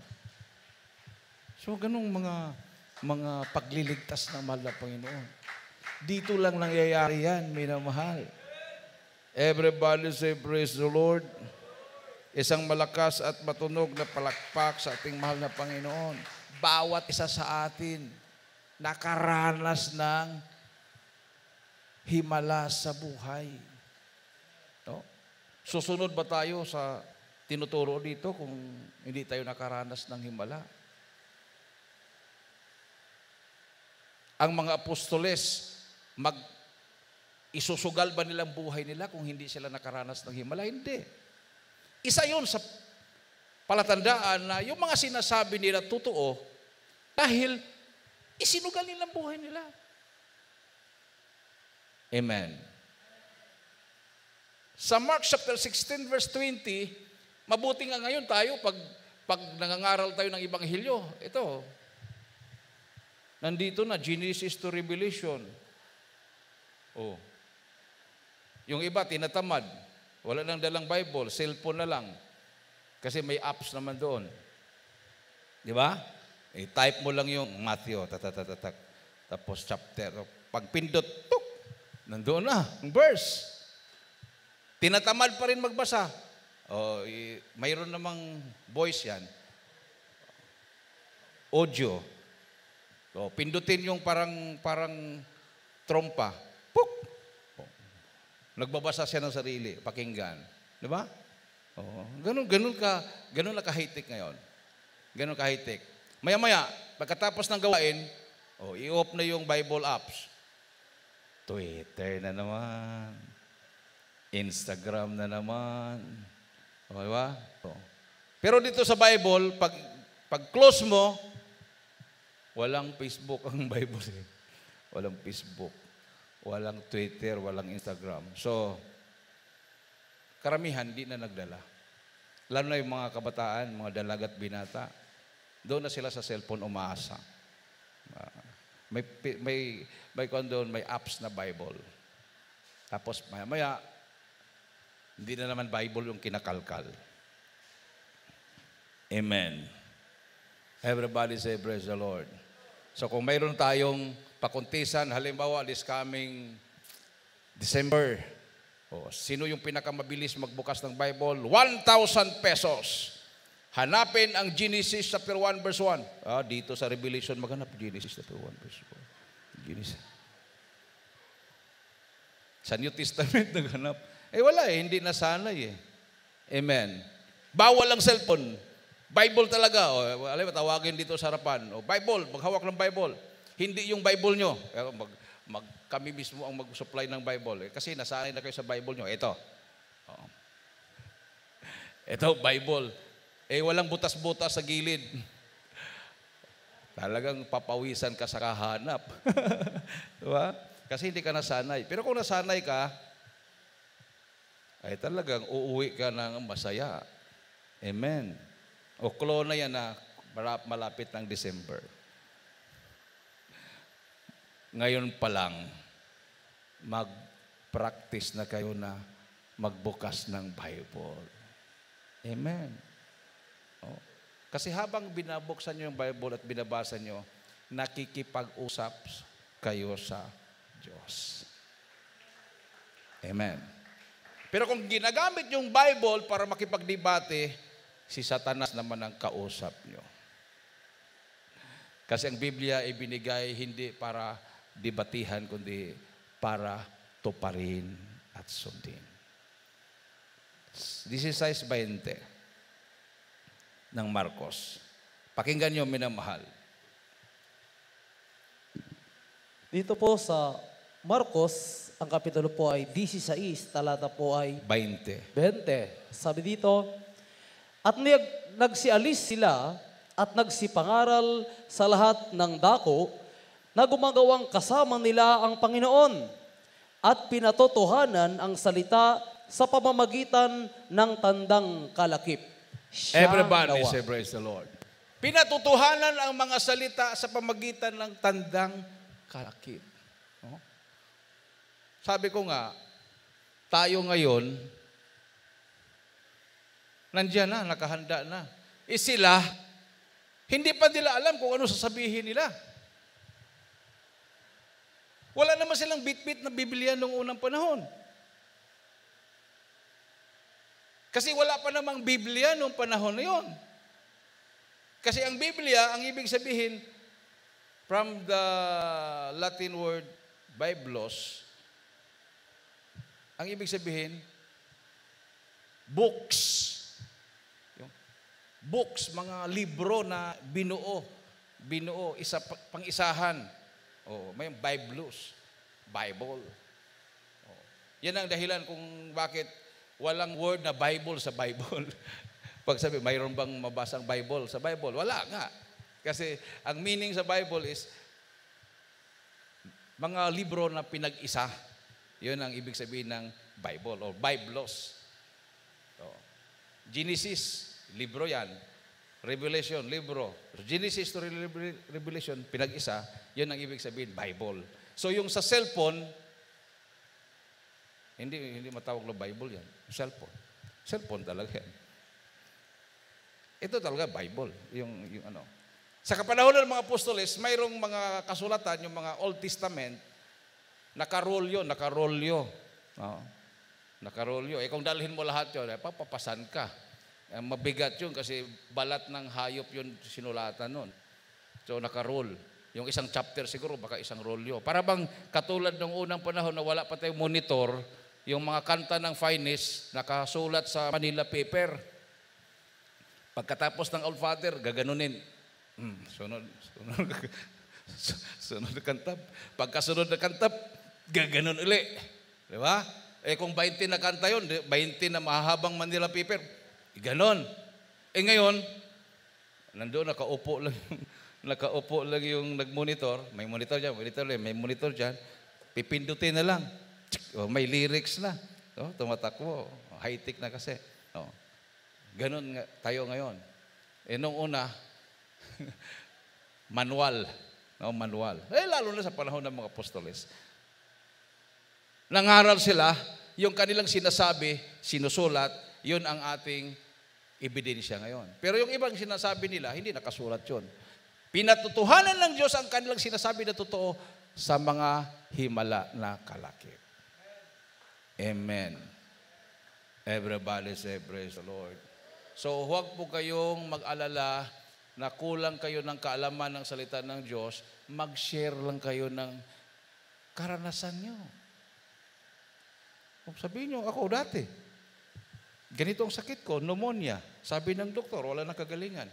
So, ganong mga mga pagliligtas na mahal na Panginoon. Dito lang nangyayari yan, minamahal. Everybody say, praise the Lord. Isang malakas at matunog na palakpak sa ating mahal na Panginoon. Bawat isa sa atin nakaranas ng himala sa buhay. No? Susunod ba tayo sa tinuturo dito kung hindi tayo nakaranas ng himala? Ang mga apostoles, mag isusugal ba nilang buhay nila kung hindi sila nakaranas ng himala? Hindi. Isa yun sa palatandaan na yung mga sinasabi nila totoo dahil isinugal nilang buhay nila. Amen. Sa Mark chapter 16 verse 20, mabuti nga ngayon tayo pag pag nangangaral tayo ng ibanghilyo. Ito. Nandito na Genesis to Revelation. Oh. Yung iba, tinatamad. Wala nang dalang Bible, cellphone na lang. Kasi may apps naman doon. Di ba? I-type mo lang yung Matthew, tatatatatak. Tapos chapter. Pag pindot, tuk! Nandoon na, ang verse. Tinatamad pa rin magbasa. O, mayroon namang voice yan. Audio. O, pindutin yung parang, parang trompa. Puk! Oh. Nagbabasa siya ng sarili, pakinggan. Di ba? Oh. Ganun, ganun ka, ganun na ka-high-tech ngayon. Ganun ka-high-tech. Maya-maya, pagkatapos ng gawain, oh, i-off na yung Bible apps. Twitter na naman. Instagram na naman. O, oh, di ba? O. Oh. Pero dito sa Bible, pag, pag close mo, walang Facebook ang Bible. Eh. Walang Facebook walang Twitter, walang Instagram. So, karamihan di na nagdala. Lalo na yung mga kabataan, mga dalagat binata, doon na sila sa cellphone umaasa. Ah, may, may, may doon, may apps na Bible. Tapos maya-maya, hindi na naman Bible yung kinakalkal. Amen. Everybody say, praise the Lord. So kung mayroon tayong pakuntisan. Halimbawa, this coming December, oh, sino yung pinakamabilis magbukas ng Bible? 1,000 pesos. Hanapin ang Genesis chapter 1 verse 1. Ah, dito sa Revelation, maghanap Genesis chapter 1 verse 1. Genesis. Sa New Testament, naghanap. Eh wala eh, hindi nasanay eh. Amen. Bawal ang cellphone. Bible talaga. O, alam mo, tawagin dito sa harapan. O, Bible, maghawak ng Bible. Hindi yung Bible nyo. Pero mag, mag, kami mismo ang mag-supply ng Bible. Eh, kasi nasanay na kayo sa Bible nyo. Ito. Oo. Ito, Bible. Eh, walang butas-butas sa gilid. Talagang papawisan ka sa kahanap. diba? Kasi hindi ka nasanay. Pero kung nasanay ka, ay talagang uuwi ka ng masaya. Amen. O klo na yan na malapit ng December. Ngayon pa lang, mag-practice na kayo na magbukas ng Bible. Amen. O. Oh. Kasi habang binabuksan nyo yung Bible at binabasa nyo, nakikipag-usap kayo sa Diyos. Amen. Pero kung ginagamit yung Bible para makipagdebate, si Satanas naman ang kausap nyo. Kasi ang Biblia ay binigay hindi para debatihan, kundi para tuparin at sundin. This is size 20 ng Marcos. Pakinggan niyo, minamahal. Dito po sa Marcos, ang kapitulo po ay 16, talata po ay 20. 20. Sabi dito, At nag nagsialis sila at nagsipangaral sa lahat ng dako na gumagawang kasama nila ang Panginoon at pinatotohanan ang salita sa pamamagitan ng tandang kalakip. Siyang Everybody nawa. say praise the Lord. Pinatotohanan ang mga salita sa pamagitan ng tandang kalakip. Oh. Sabi ko nga, tayo ngayon, nandiyan na, nakahanda na. E sila, hindi pa nila alam kung ano sasabihin nila. Wala naman silang bitbit na Biblia noong unang panahon. Kasi wala pa namang Biblia noong panahon na yon. Kasi ang Biblia, ang ibig sabihin, from the Latin word Biblos, ang ibig sabihin, books. Yung Books, mga libro na binuo. Binuo, isa, pang-isahan. Oh, may Biblos, Bible. Oo. Yan ang dahilan kung bakit walang word na Bible sa Bible. Pag sabi, mayroon bang mabasang Bible sa Bible? Wala nga. Kasi ang meaning sa Bible is mga libro na pinag-isa. Yun ang ibig sabihin ng Bible or Biblos. So, Genesis, libro yan. Revelation, libro. Genesis to Revelation, pinag-isa, yun ang ibig sabihin, Bible. So yung sa cellphone, hindi, hindi matawag na Bible yan. Cellphone. Cellphone talaga yan. Ito talaga Bible, yung, yung ano. Sa kapanahon ng mga apostoles, mayroong mga kasulatan, yung mga Old Testament, nakarolyo, nakarolyo. Oh, nakarolyo. Eh kung dalhin mo lahat yun, eh, papapasan ka. Mabigat yun kasi balat ng hayop yun sinulatan nun. So nakaroll. Yung isang chapter siguro, baka isang roll yun. Para bang katulad ng unang panahon na wala pa tayong monitor, yung mga kanta ng finest nakasulat sa Manila paper. Pagkatapos ng Old Father, gaganunin. Hmm, sunod, sunod, sunod na kantab. Pagkasunod na kantab, gaganon uli. Di ba? Eh kung 20 na kanta yun, 20 na mahabang Manila paper, eh, ganon. Eh ngayon, nandoon nakaupo lang nakaupo lang yung nagmonitor, may monitor diyan, monitor lang, may monitor diyan. Pipindutin na lang. Oh, may lyrics na. No, oh, tumatakbo. Oh, high-tech na kasi. No. Oh, ganon nga tayo ngayon. Eh nung una, manual. No, manual. Eh lalo na sa panahon ng mga apostoles. Nangaral sila, yung kanilang sinasabi, sinusulat, yun ang ating ebidensya ngayon. Pero yung ibang sinasabi nila, hindi nakasulat yun. Pinatutuhanan ng Diyos ang kanilang sinasabi na totoo sa mga himala na kalakip. Amen. Everybody say praise the Lord. So huwag po kayong mag-alala na kulang kayo ng kaalaman ng salita ng Diyos, mag-share lang kayo ng karanasan nyo. Sabihin nyo, ako dati, Ganito ang sakit ko, pneumonia. Sabi ng doktor, wala nang kagalingan.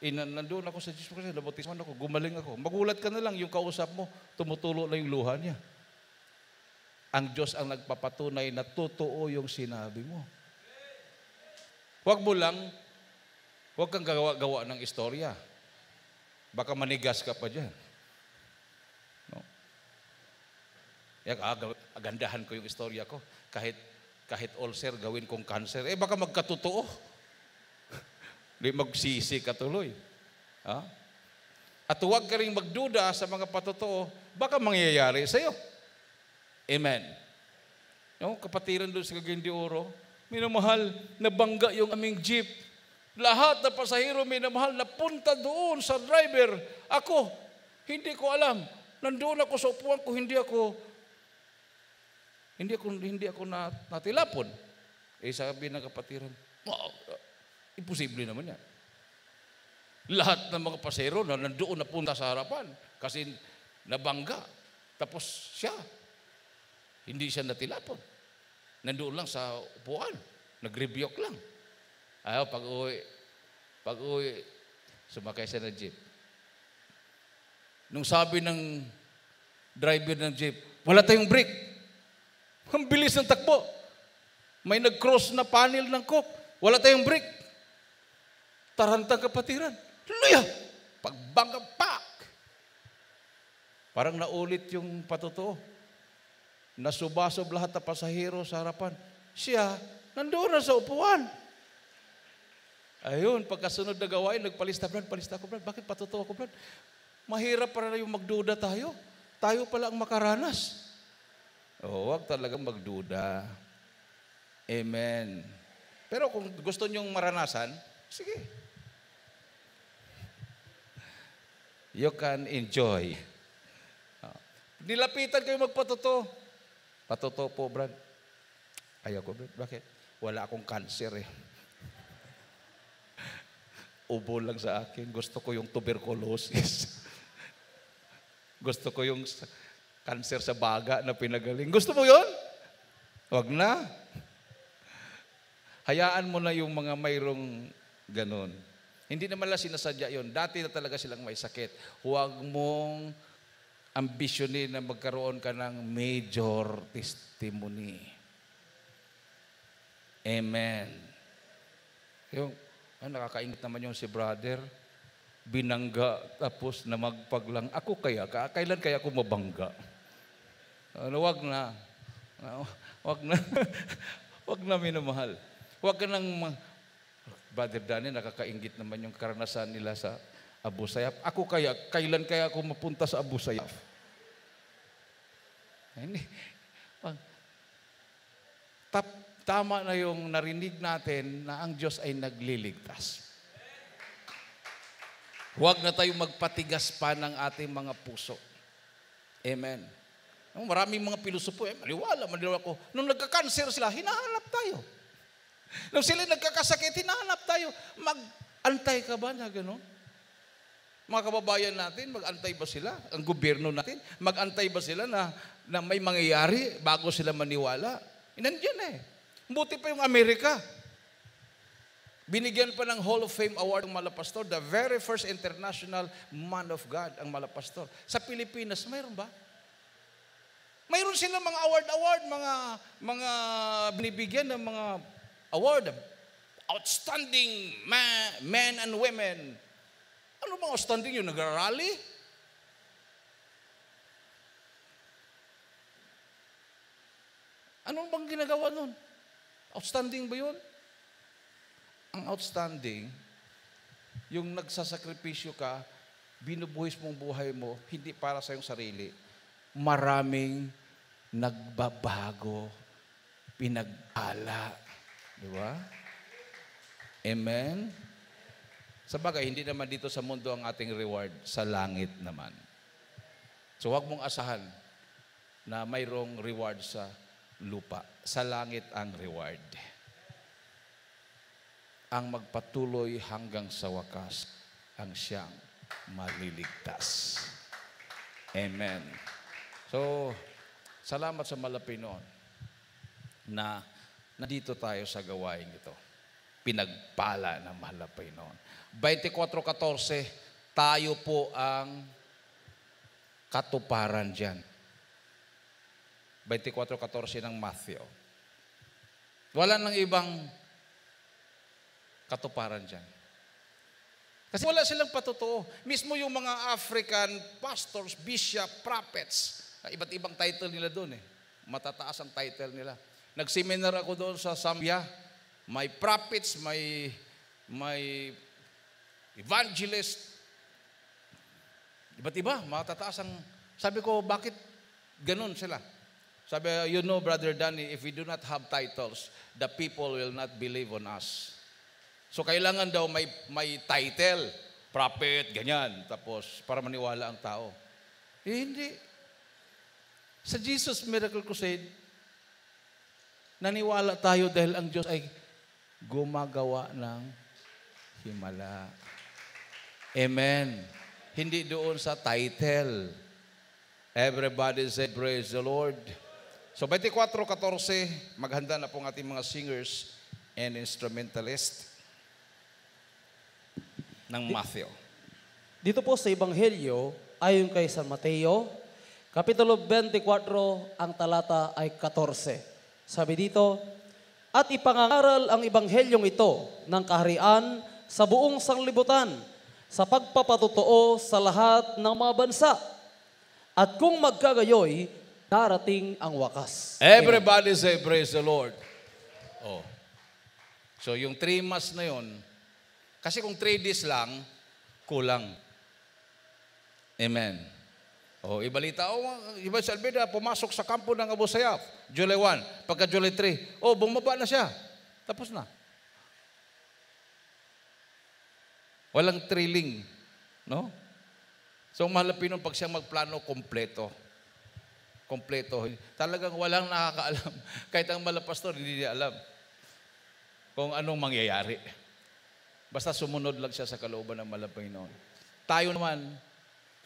Eh, nandun ako sa Jesus Christ, nabotisman ako, gumaling ako. Magulat ka na lang, yung kausap mo, tumutulo na yung luha niya. Ang Diyos ang nagpapatunay na totoo yung sinabi mo. Huwag mo lang, huwag kang gawa-gawa ng istorya. Baka manigas ka pa dyan. No? Agandahan ko yung istorya ko. Kahit kahit ulcer gawin kong cancer. Eh baka magkatotoo. Di magsisi ka tuloy. Ha? At huwag ka rin magduda sa mga patotoo, baka mangyayari sa iyo. Amen. Yung kapatiran doon sa Cagayan de Oro, minamahal, nabangga yung aming jeep. Lahat na pasahero, minamahal, napunta doon sa driver. Ako, hindi ko alam. Nandoon ako sa upuan ko, hindi ako hindi ako, hindi ako na, natilapon. Eh sabi ng kapatiran, oh, imposible naman yan. Lahat ng mga pasero na nandoon na punta sa harapan kasi nabangga. Tapos siya, hindi siya natilapon. Nandoon lang sa upuan. Nagrebyok lang. Ayaw, pag uwi, pag uwi, sumakay siya ng jeep. Nung sabi ng driver ng jeep, wala tayong brake. Ang bilis ng takbo. May nag-cross na panel ng coke. Wala tayong break. Tarantang kapatiran. Luya! Pagbangga, pak! Parang naulit yung patotoo. Nasubasob lahat na pasahero sa harapan. Siya, nandoon na sa upuan. Ayun, pagkasunod na gawain, nagpalista, Brad, palista ko, Brad. Bakit patotoo ako, Brad? Mahirap para na yung magduda tayo. Tayo pala ang makaranas. Oh, huwag talagang magduda. Amen. Pero kung gusto nyong maranasan, sige. You can enjoy. Oh. Nilapitan kayo magpatuto. Patuto po, Brad. Ayaw ko, Brad. Bakit? Wala akong cancer eh. Ubo lang sa akin. Gusto ko yung tuberculosis. Gusto ko yung Cancer sa baga na pinagaling. Gusto mo yon? Wag na. Hayaan mo na yung mga mayroong ganun. Hindi naman lang sinasadya yon. Dati na talaga silang may sakit. Huwag mong ambisyonin na magkaroon ka ng major testimony. Amen. Yung, ah, nakakaingat naman yung si brother. Binangga tapos na magpaglang. Ako kaya, kailan kaya ako mabangga? Ano, wag na. Ano, wag na. wag na minamahal. Wag ka nang... Ma- Brother Danny, nakakaingit naman yung karanasan nila sa Abu Sayyaf. Ako kaya, kailan kaya ako mapunta sa Abu Sayyaf? Hindi. Tap, tama na yung narinig natin na ang Diyos ay nagliligtas. Huwag na tayong magpatigas pa ng ating mga puso. Amen. Oh, maraming mga pilosopo, eh, maliwala, maliwala ko. Nung nagka-cancer sila, hinahanap tayo. Nung sila nagkakasakit, hinahanap tayo. Mag-antay ka ba na gano'n? Mga kababayan natin, mag-antay ba sila? Ang gobyerno natin, mag-antay ba sila na, na may mangyayari bago sila maniwala? Nandiyan eh. Buti pa yung Amerika. Binigyan pa ng Hall of Fame Award ang Malapastor, the very first international man of God ang Malapastor. Sa Pilipinas, mayroon ba? Mayroon silang mga award-award, mga, mga binibigyan ng mga award. Outstanding man, men and women. Ano bang outstanding yun? Nag-rally? Ano bang ginagawa nun? Outstanding ba yun? Ang outstanding, yung nagsasakripisyo ka, binubuhis mong buhay mo, hindi para sa iyong sarili. Maraming nagbabago, pinagpala. Di ba? Amen? Sa hindi naman dito sa mundo ang ating reward, sa langit naman. So huwag mong asahan na mayroong reward sa lupa. Sa langit ang reward. Ang magpatuloy hanggang sa wakas ang siyang maliligtas. Amen. So, Salamat sa Malapinoon na nandito tayo sa gawain ito. Pinagpala ng Malapinoon. 24.14, tayo po ang katuparan dyan. 24.14 ng Matthew. Wala nang ibang katuparan dyan. Kasi wala silang patutuo. Mismo yung mga African pastors, bishop, prophets, Ah, iba't ibang title nila doon eh. Matataas ang title nila. Nag-seminar ako doon sa Zambia. May prophets, may, may evangelist. Iba't iba, matataas ang... Sabi ko, bakit ganun sila? Sabi, you know, Brother Danny, if we do not have titles, the people will not believe on us. So kailangan daw may, may title, prophet, ganyan, tapos para maniwala ang tao. Eh, hindi. Sa Jesus Miracle Crusade, naniwala tayo dahil ang Diyos ay gumagawa ng himala. Amen. Hindi doon sa title. Everybody say, Praise the Lord. So 24.14, maghanda na po ng ating mga singers and instrumentalist ng Matthew. Dito po sa Ebanghelyo, ayon kay San Mateo, Kapitulo 24, ang talata ay 14. Sabi dito, At ipangangaral ang ibanghelyong ito ng kaharian sa buong sanglibutan sa pagpapatotoo sa lahat ng mga bansa. At kung magkagayoy, darating ang wakas. Everybody say praise the Lord. Oh. So yung 3 months na yon, kasi kung 3 days lang, kulang. Amen. Oh, ibalita, oh, iba si Alberta, pumasok sa kampo ng Abu Sayyaf, July 1, pagka July 3, oh, bumaba na siya. Tapos na. Walang thrilling. No? So, malapin nun pag siya magplano kompleto. Kompleto. Talagang walang nakakaalam. Kahit ang malapastor, hindi niya alam kung anong mangyayari. Basta sumunod lang siya sa kalooban ng Malapinoon. Tayo naman,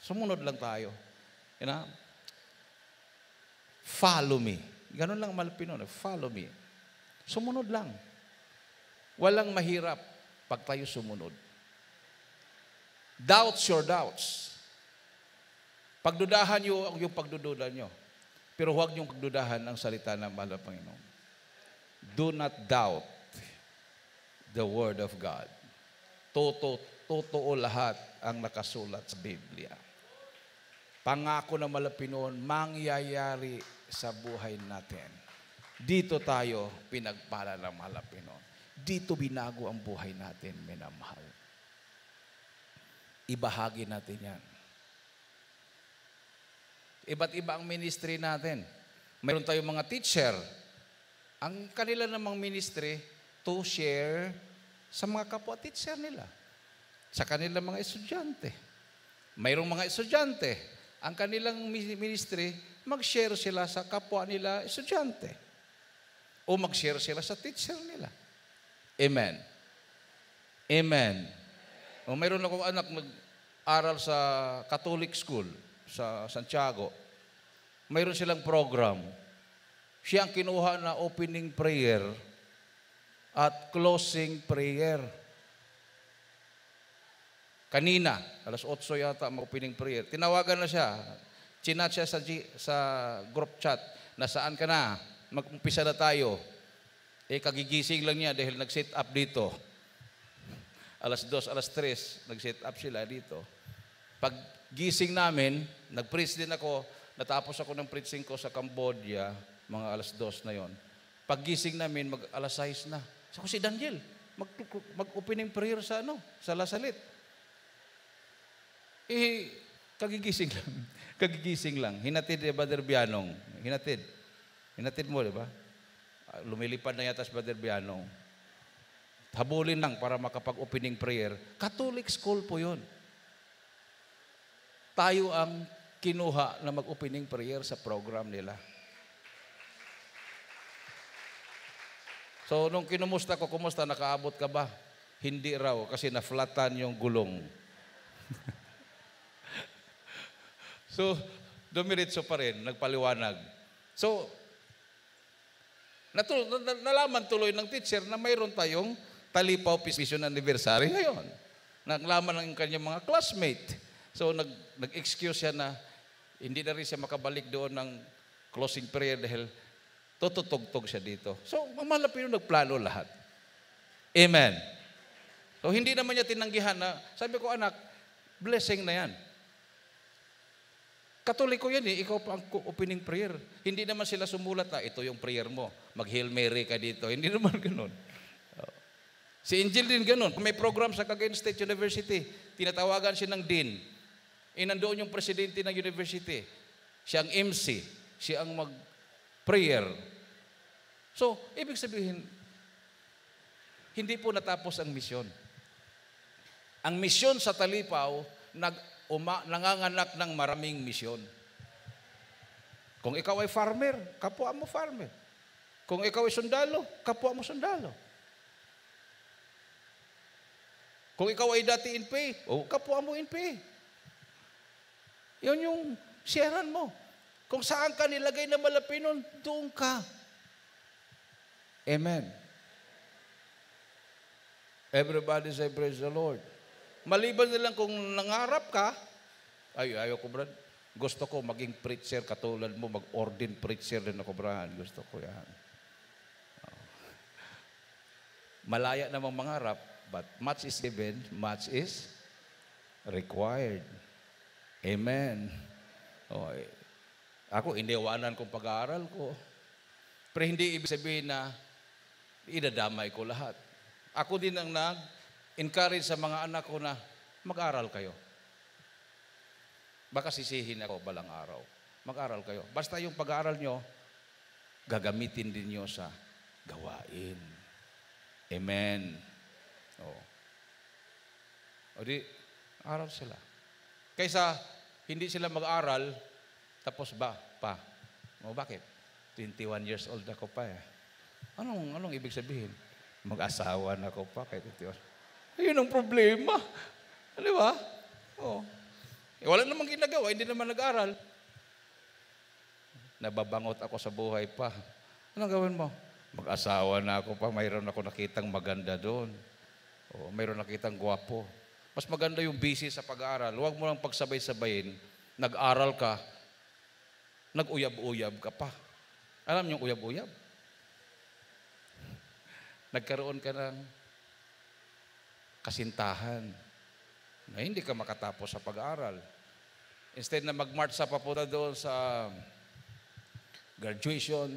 sumunod lang tayo. You know? Follow me. Ganun lang malapino. Follow me. Sumunod lang. Walang mahirap pag tayo sumunod. Doubts your doubts. Pagdudahan nyo yung pagdududa nyo. Pero huwag niyong pagdudahan ang salita ng mahal na Panginoon. Do not doubt the Word of God. Totoo, totoo lahat ang nakasulat sa Biblia. Pangako ng malapinoon, mangyayari sa buhay natin. Dito tayo pinagpala ng malapinoon. Dito binago ang buhay natin, minamahal. Ibahagi natin yan. Iba't iba ang ministry natin. Mayroon tayong mga teacher. Ang kanila namang ministry, to share sa mga kapwa teacher nila, sa kanilang mga estudyante. Mayroong mga estudyante, ang kanilang ministry, mag-share sila sa kapwa nila estudyante. O mag-share sila sa teacher nila. Amen. Amen. O mayroon akong anak nag-aral sa Catholic School sa Santiago. Mayroon silang program. Siya ang kinuha na opening prayer at closing prayer. Kanina, alas 8 yata, mag-opening prayer. Tinawagan na siya. Chinat siya sa, G, sa group chat. Nasaan ka na? Mag-umpisa na tayo. Eh, kagigising lang niya dahil nag-set up dito. Alas 2, alas 3, nag-set up sila dito. Pag gising namin, nag-preach din ako, natapos ako ng preaching ko sa Cambodia, mga alas 2 na yon. Pag gising namin, mag alas 6 na. Sa ko si Daniel, mag-opening prayer sa ano, sa Lasalit. Eh, kagigising lang. kagigising lang. Hinatid ni eh, Brother Bianong. Hinatid. Hinatid mo, di ba? Ah, lumilipad na yata si Brother Bianong. Habulin lang para makapag-opening prayer. Catholic school po yon. Tayo ang kinuha na mag-opening prayer sa program nila. So, nung kinumusta ko, kumusta, nakaabot ka ba? Hindi raw, kasi na-flatan yung gulong. So, dumiritso pa rin, nagpaliwanag. So, natul- nalaman tuloy ng teacher na mayroon tayong Talipaw Vision Anniversary ngayon. Naglaman ng kanyang mga classmate. So, nag, nag-excuse siya na hindi na rin siya makabalik doon ng closing prayer dahil tututugtog siya dito. So, mga Pilipino nagplano lahat. Amen. So, hindi naman niya tinanggihan na, sabi ko, anak, blessing na yan. Katoliko yan eh, ikaw pa ang opening prayer. Hindi naman sila sumulat na, ito yung prayer mo, mag-Hail Mary ka dito. Hindi naman ganun. Oh. Si Angel din ganun. May program sa Cagayan State University, tinatawagan siya ng dean. Inandoon eh, yung presidente ng university. Siya ang MC, siya ang mag-prayer. So, ibig sabihin, hindi po natapos ang misyon. Ang misyon sa Talipaw, nag uma, nanganganak ng maraming misyon. Kung ikaw ay farmer, kapwa mo farmer. Kung ikaw ay sundalo, kapwa mo sundalo. Kung ikaw ay dati in pay, oh, kapwa mo in pay. Yun yung sharean mo. Kung saan ka nilagay na malapin nun, doon ka. Amen. Everybody say, praise the Lord. Maliban na lang kung nangarap ka, ay, ayaw ko, brad. Gusto ko maging preacher katulad mo, mag-ordin preacher din ako, brad. Gusto ko yan. Oh. Malaya namang mangarap, but much is given, much is required. Amen. Oh, eh. ako, iniwanan kong pag-aaral ko. Pero hindi ibig sabihin na idadamay ko lahat. Ako din ang nag encourage sa mga anak ko na mag-aral kayo. Baka sisihin ako balang araw. Mag-aral kayo. Basta yung pag-aaral nyo, gagamitin din nyo sa gawain. Amen. O. O di, aral sila. Kaysa hindi sila mag-aral, tapos ba, pa. O bakit? 21 years old ako pa eh. Anong, anong ibig sabihin? Mag-asawa na ako pa kay 21. Ayun ang problema. Di ba? Oh. Eh, wala namang ginagawa, hindi naman nag-aral. Nababangot ako sa buhay pa. Anong gawin mo? Mag-asawa na ako pa, mayroon ako nakitang maganda doon. O, oh, mayroon nakitang gwapo. Mas maganda yung busy sa pag-aaral. Huwag mo lang pagsabay-sabayin. Nag-aral ka, nag-uyab-uyab ka pa. Alam niyo, uyab-uyab. Nagkaroon ka ng kasintahan na hindi ka makatapos sa pag-aaral. Instead na mag-march sa papunta doon sa graduation,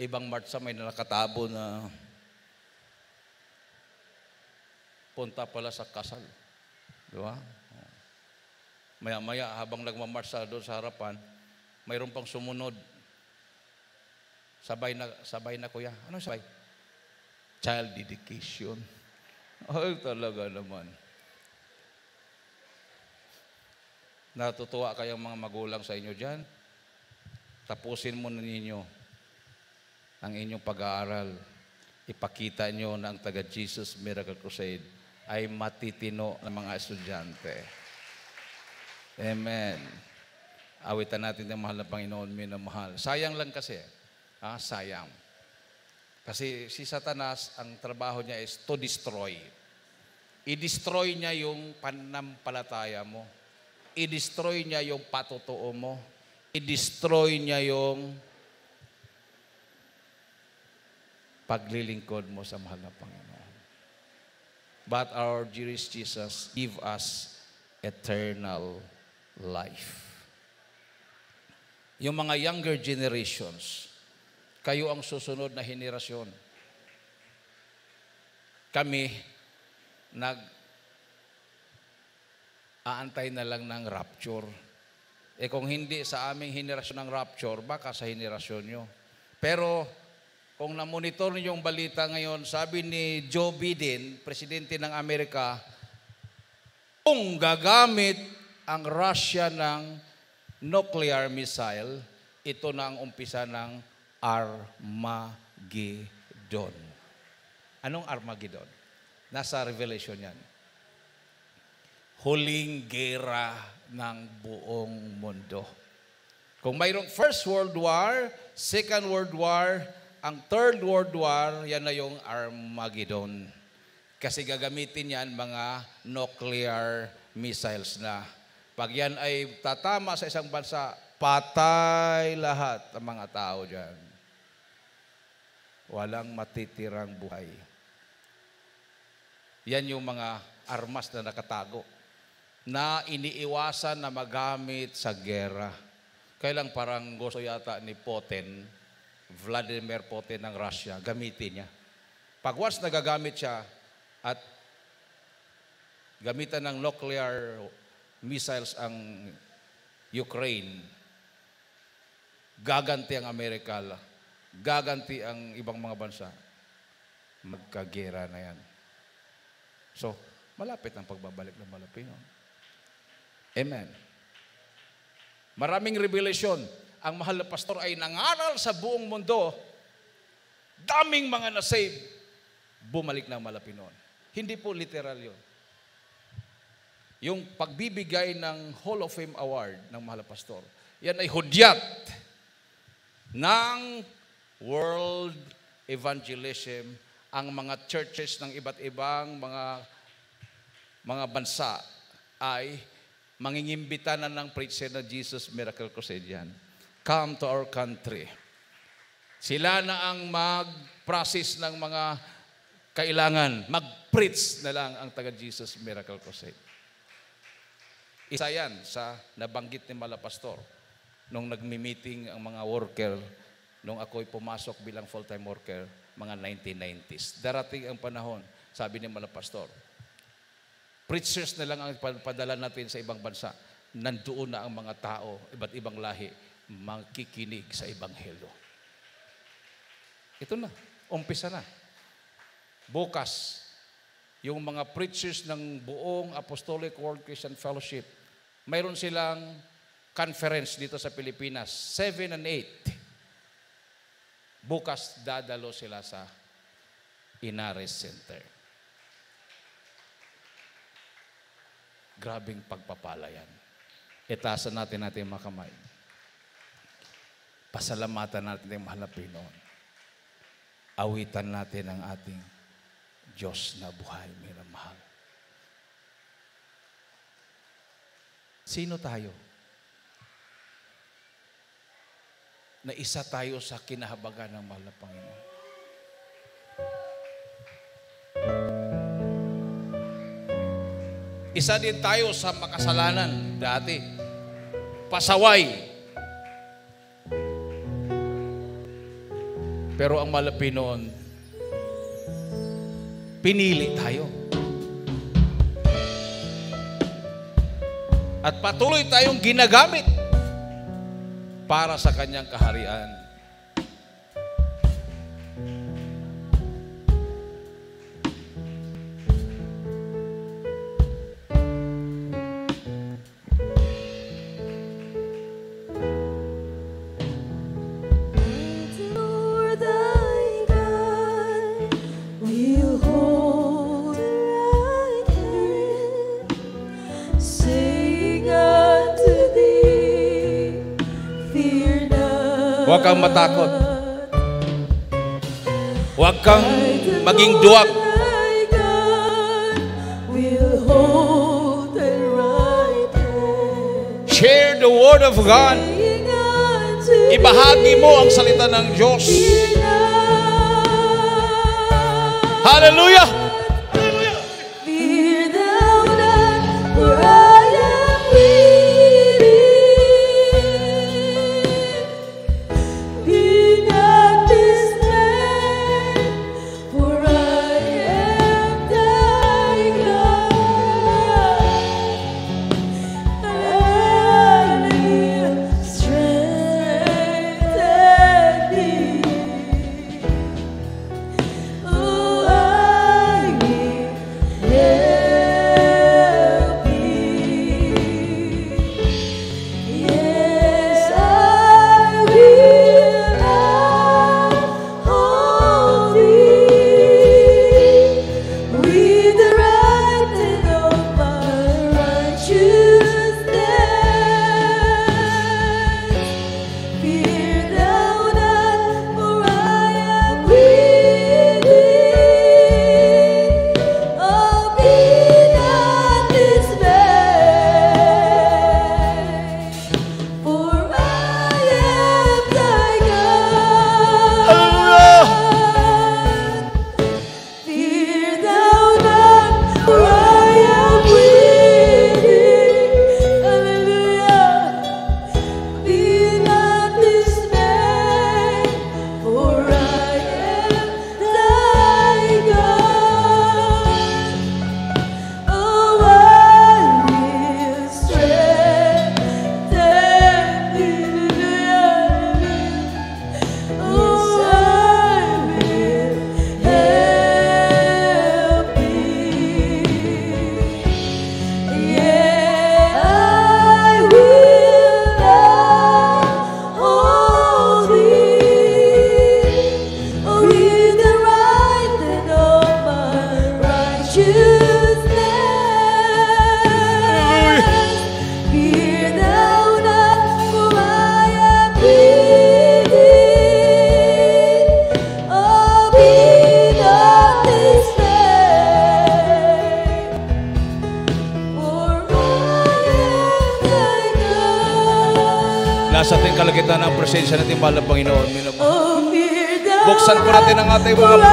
ibang march sa may nakatabo na punta pala sa kasal. Di ba? Maya-maya habang nagmamarch sa doon sa harapan, mayroon pang sumunod. Sabay na, sabay na kuya. Ano sabay? Child dedication. Ay, talaga naman. Natutuwa kayong mga magulang sa inyo dyan. Tapusin mo na ninyo ang inyong pag-aaral. Ipakita nyo na ang taga Jesus Miracle Crusade ay matitino ng mga estudyante. Amen. Awitan natin ng mahal na Panginoon, minamahal. Sayang lang kasi. Ah, sayang. Kasi si Satanas, ang trabaho niya is to destroy. I-destroy niya yung panampalataya mo. I-destroy niya yung patotoo mo. I-destroy niya yung paglilingkod mo sa mahal na Panginoon. But our Jewish Jesus give us eternal life. Yung mga younger generations, kayo ang susunod na henerasyon. Kami, nag aantay na lang ng rapture. Eh kung hindi sa aming henerasyon ng rapture, baka sa henerasyon nyo. Pero kung na-monitor niyo yung balita ngayon, sabi ni Joe Biden, presidente ng Amerika, kung gagamit ang Russia ng nuclear missile, ito na ang umpisa ng Armageddon. Anong Armageddon? Nasa Revelation yan. Huling gera ng buong mundo. Kung mayroong First World War, Second World War, ang Third World War, yan na yung Armageddon. Kasi gagamitin yan mga nuclear missiles na. Pag yan ay tatama sa isang bansa, patay lahat ang mga tao dyan walang matitirang buhay. Yan yung mga armas na nakatago na iniiwasan na magamit sa gera. Kailang parang gusto yata ni Putin, Vladimir Putin ng Russia, gamitin niya. Pag once nagagamit siya at gamitan ng nuclear missiles ang Ukraine, gaganti ang Amerika gaganti ang ibang mga bansa. Magkagera na yan. So, malapit ang pagbabalik ng Malapino. Amen. Maraming revelation. Ang mahal na pastor ay nangaral sa buong mundo. Daming mga nasave. Bumalik na Malapino. Hindi po literal yun. Yung pagbibigay ng Hall of Fame Award ng mahal na pastor, yan ay hudyat ng world evangelism, ang mga churches ng iba't ibang mga mga bansa ay mangingimbita na ng preacher na Jesus Miracle Crusadian. Come to our country. Sila na ang mag-process ng mga kailangan. Mag-preach na lang ang taga-Jesus Miracle Crusade. Isa yan sa nabanggit ni Mala Pastor nung nagmi-meeting ang mga worker nung ako'y pumasok bilang full-time worker, mga 1990s. Darating ang panahon, sabi ni Malang Pastor, preachers na lang ang padala natin sa ibang bansa. Nandoon na ang mga tao, iba't ibang lahi, makikinig sa Ebanghelyo. Ito na, umpisa na. Bukas, yung mga preachers ng buong Apostolic World Christian Fellowship, mayroon silang conference dito sa Pilipinas, 7 and 8. Bukas dadalo sila sa Inares Center. Grabing pagpapala yan. Itasa natin natin mga kamay. Pasalamatan natin ang mahal na Awitan natin ang ating Diyos na buhay, mahal. Sino tayo? na isa tayo sa kinahabagan ng mahal na Panginoon. Isa din tayo sa makasalanan dati. Pasaway. Pero ang malapit noon, pinili tayo. At patuloy tayong ginagamit para sa kanyang kaharian. kang matakot. Huwag kang maging duwag. Share the Word of God. Ibahagi mo ang salita ng Diyos. Hallelujah! they will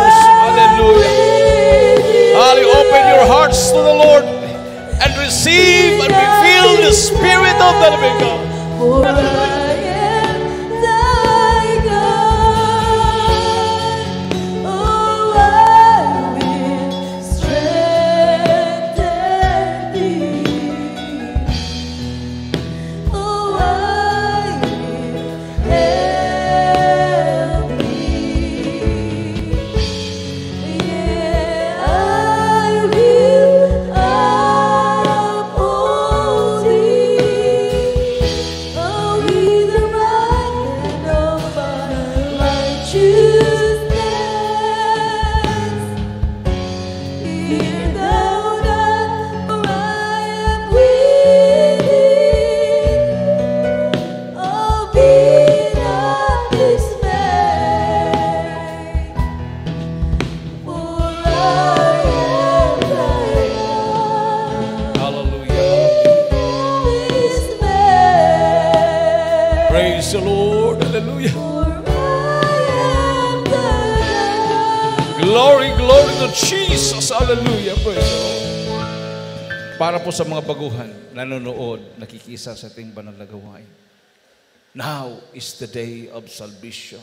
mga baguhan, nanonood, nakikisa sa ating banal na gawain. Now is the day of salvation.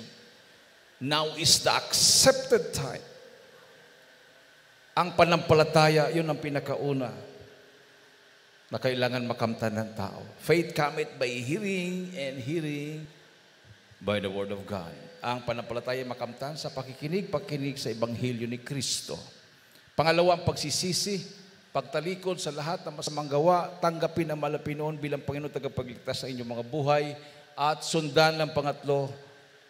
Now is the accepted time. Ang panampalataya, yun ang pinakauna na kailangan makamtan ng tao. Faith cometh by hearing and hearing by the word of God. Ang panampalataya makamtan sa pakikinig, pakikinig sa Ebanghelyo ni Kristo. Pangalawa, ang pagsisisi pagtalikod sa lahat ng masamang gawa, tanggapin ang malapinoon bilang Panginoon tagapagligtas sa inyong mga buhay, at sundan ng pangatlo,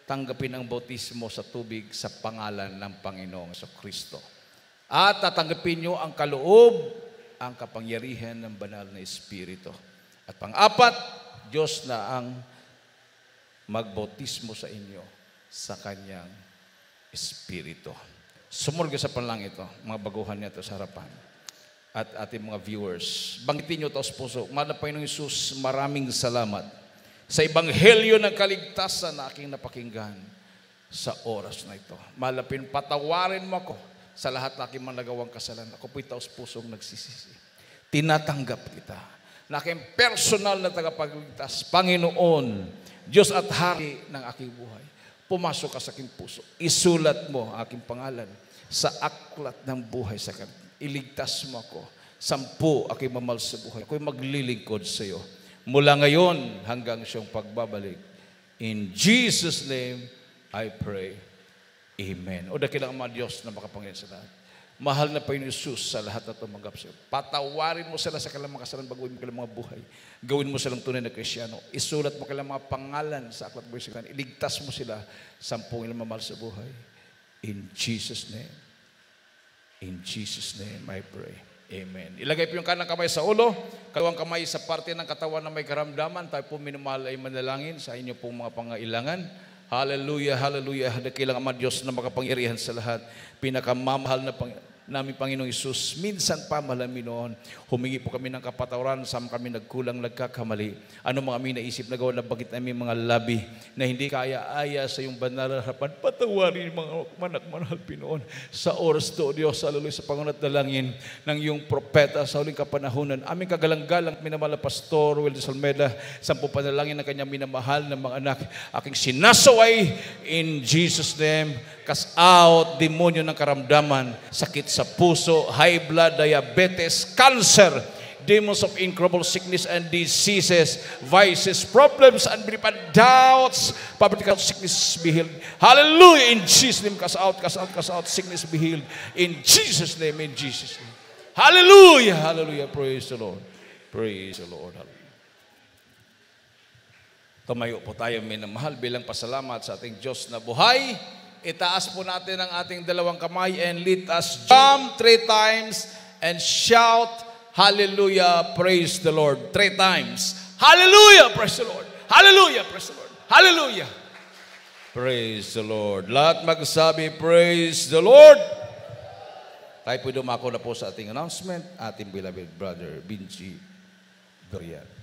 tanggapin ang bautismo sa tubig sa pangalan ng Panginoong sa Kristo. At tatanggapin nyo ang kaloob, ang kapangyarihan ng banal na Espiritu. At pang-apat, Diyos na ang magbautismo sa inyo sa Kanyang Espiritu. Sumulga sa panlangit, mga baguhan niya ito sa harapan at ating mga viewers. Banggitin nyo taos puso. Mahal na Panginoong Isus, maraming salamat sa ebanghelyo ng kaligtasan na aking napakinggan sa oras na ito. Malapin, patawarin mo ako sa lahat na aking managawang kasalan. Ako po'y taos pusong nagsisisi. Tinatanggap kita na aking personal na tagapagligtas, Panginoon, Diyos at Hari ng aking buhay. Pumasok ka sa aking puso. Isulat mo ang aking pangalan sa aklat ng buhay sa kanila iligtas mo ako. Sampu ako'y mamahal sa buhay. Ako'y maglilingkod sa iyo. Mula ngayon hanggang siyang pagbabalik. In Jesus' name, I pray. Amen. O dakilang mga Diyos na makapangyarihan sa lahat. Mahal na Panginoon Jesus sa lahat na tumanggap sa iyo. Patawarin mo sila sa kanilang mga kasalanan baguhin mo kanilang mga buhay. Gawin mo silang tunay na krisyano. Isulat mo kanilang mga pangalan sa aklat buhay sa Iligtas mo sila sa sampung ilang mamahal sa buhay. In Jesus' name. In Jesus' name I pray. Amen. Ilagay po yung kanang kamay sa ulo, kalawang kamay sa parte ng katawan na may karamdaman. Tayo po minamahal ay manalangin sa inyo pong mga pangailangan. Hallelujah, hallelujah. Dakilang Ama Diyos na makapangyarihan sa lahat. Pinakamamahal na Panginoon namin Panginoong Isus. Minsan pa malamin noon, humingi po kami ng kapatawaran sa kami nagkulang, nagkakamali. Ano mga aming naisip na gawa, bakit namin mga labi na hindi kaya-aya sa iyong banal na harapan. Patawarin mga manak manahal Pinoon sa oras do Diyos, aleluya, sa Panginoon na langin ng iyong propeta sa huling kapanahunan. Aming kagalanggalang minamala Pastor Will Salmeda sa panalangin ng kanyang minamahal ng mga anak. Aking sinasaway in Jesus' name. Cast out demonyo ng karamdaman, sakit sa puso, high blood, diabetes, cancer, demons of incredible sickness and diseases, vices, problems, unbelief, and doubts. Poverty, sickness be healed. Hallelujah! In Jesus' name, cast out, cast out, cast out, sickness be healed. In Jesus' name, in Jesus' name. Hallelujah! Hallelujah! Praise the Lord. Praise the Lord. Hallelujah. Tumayo po tayo, minamahal, bilang pasalamat sa ating Diyos na buhay. Itaas po natin ang ating dalawang kamay and let us jump three times and shout, Hallelujah, praise the Lord. Three times. Hallelujah, praise the Lord. Hallelujah, praise the Lord. Hallelujah. Praise the Lord. Lahat magsabi, praise the Lord. Tayo po dumako na po sa ating announcement, ating beloved brother, Vinci Dorian.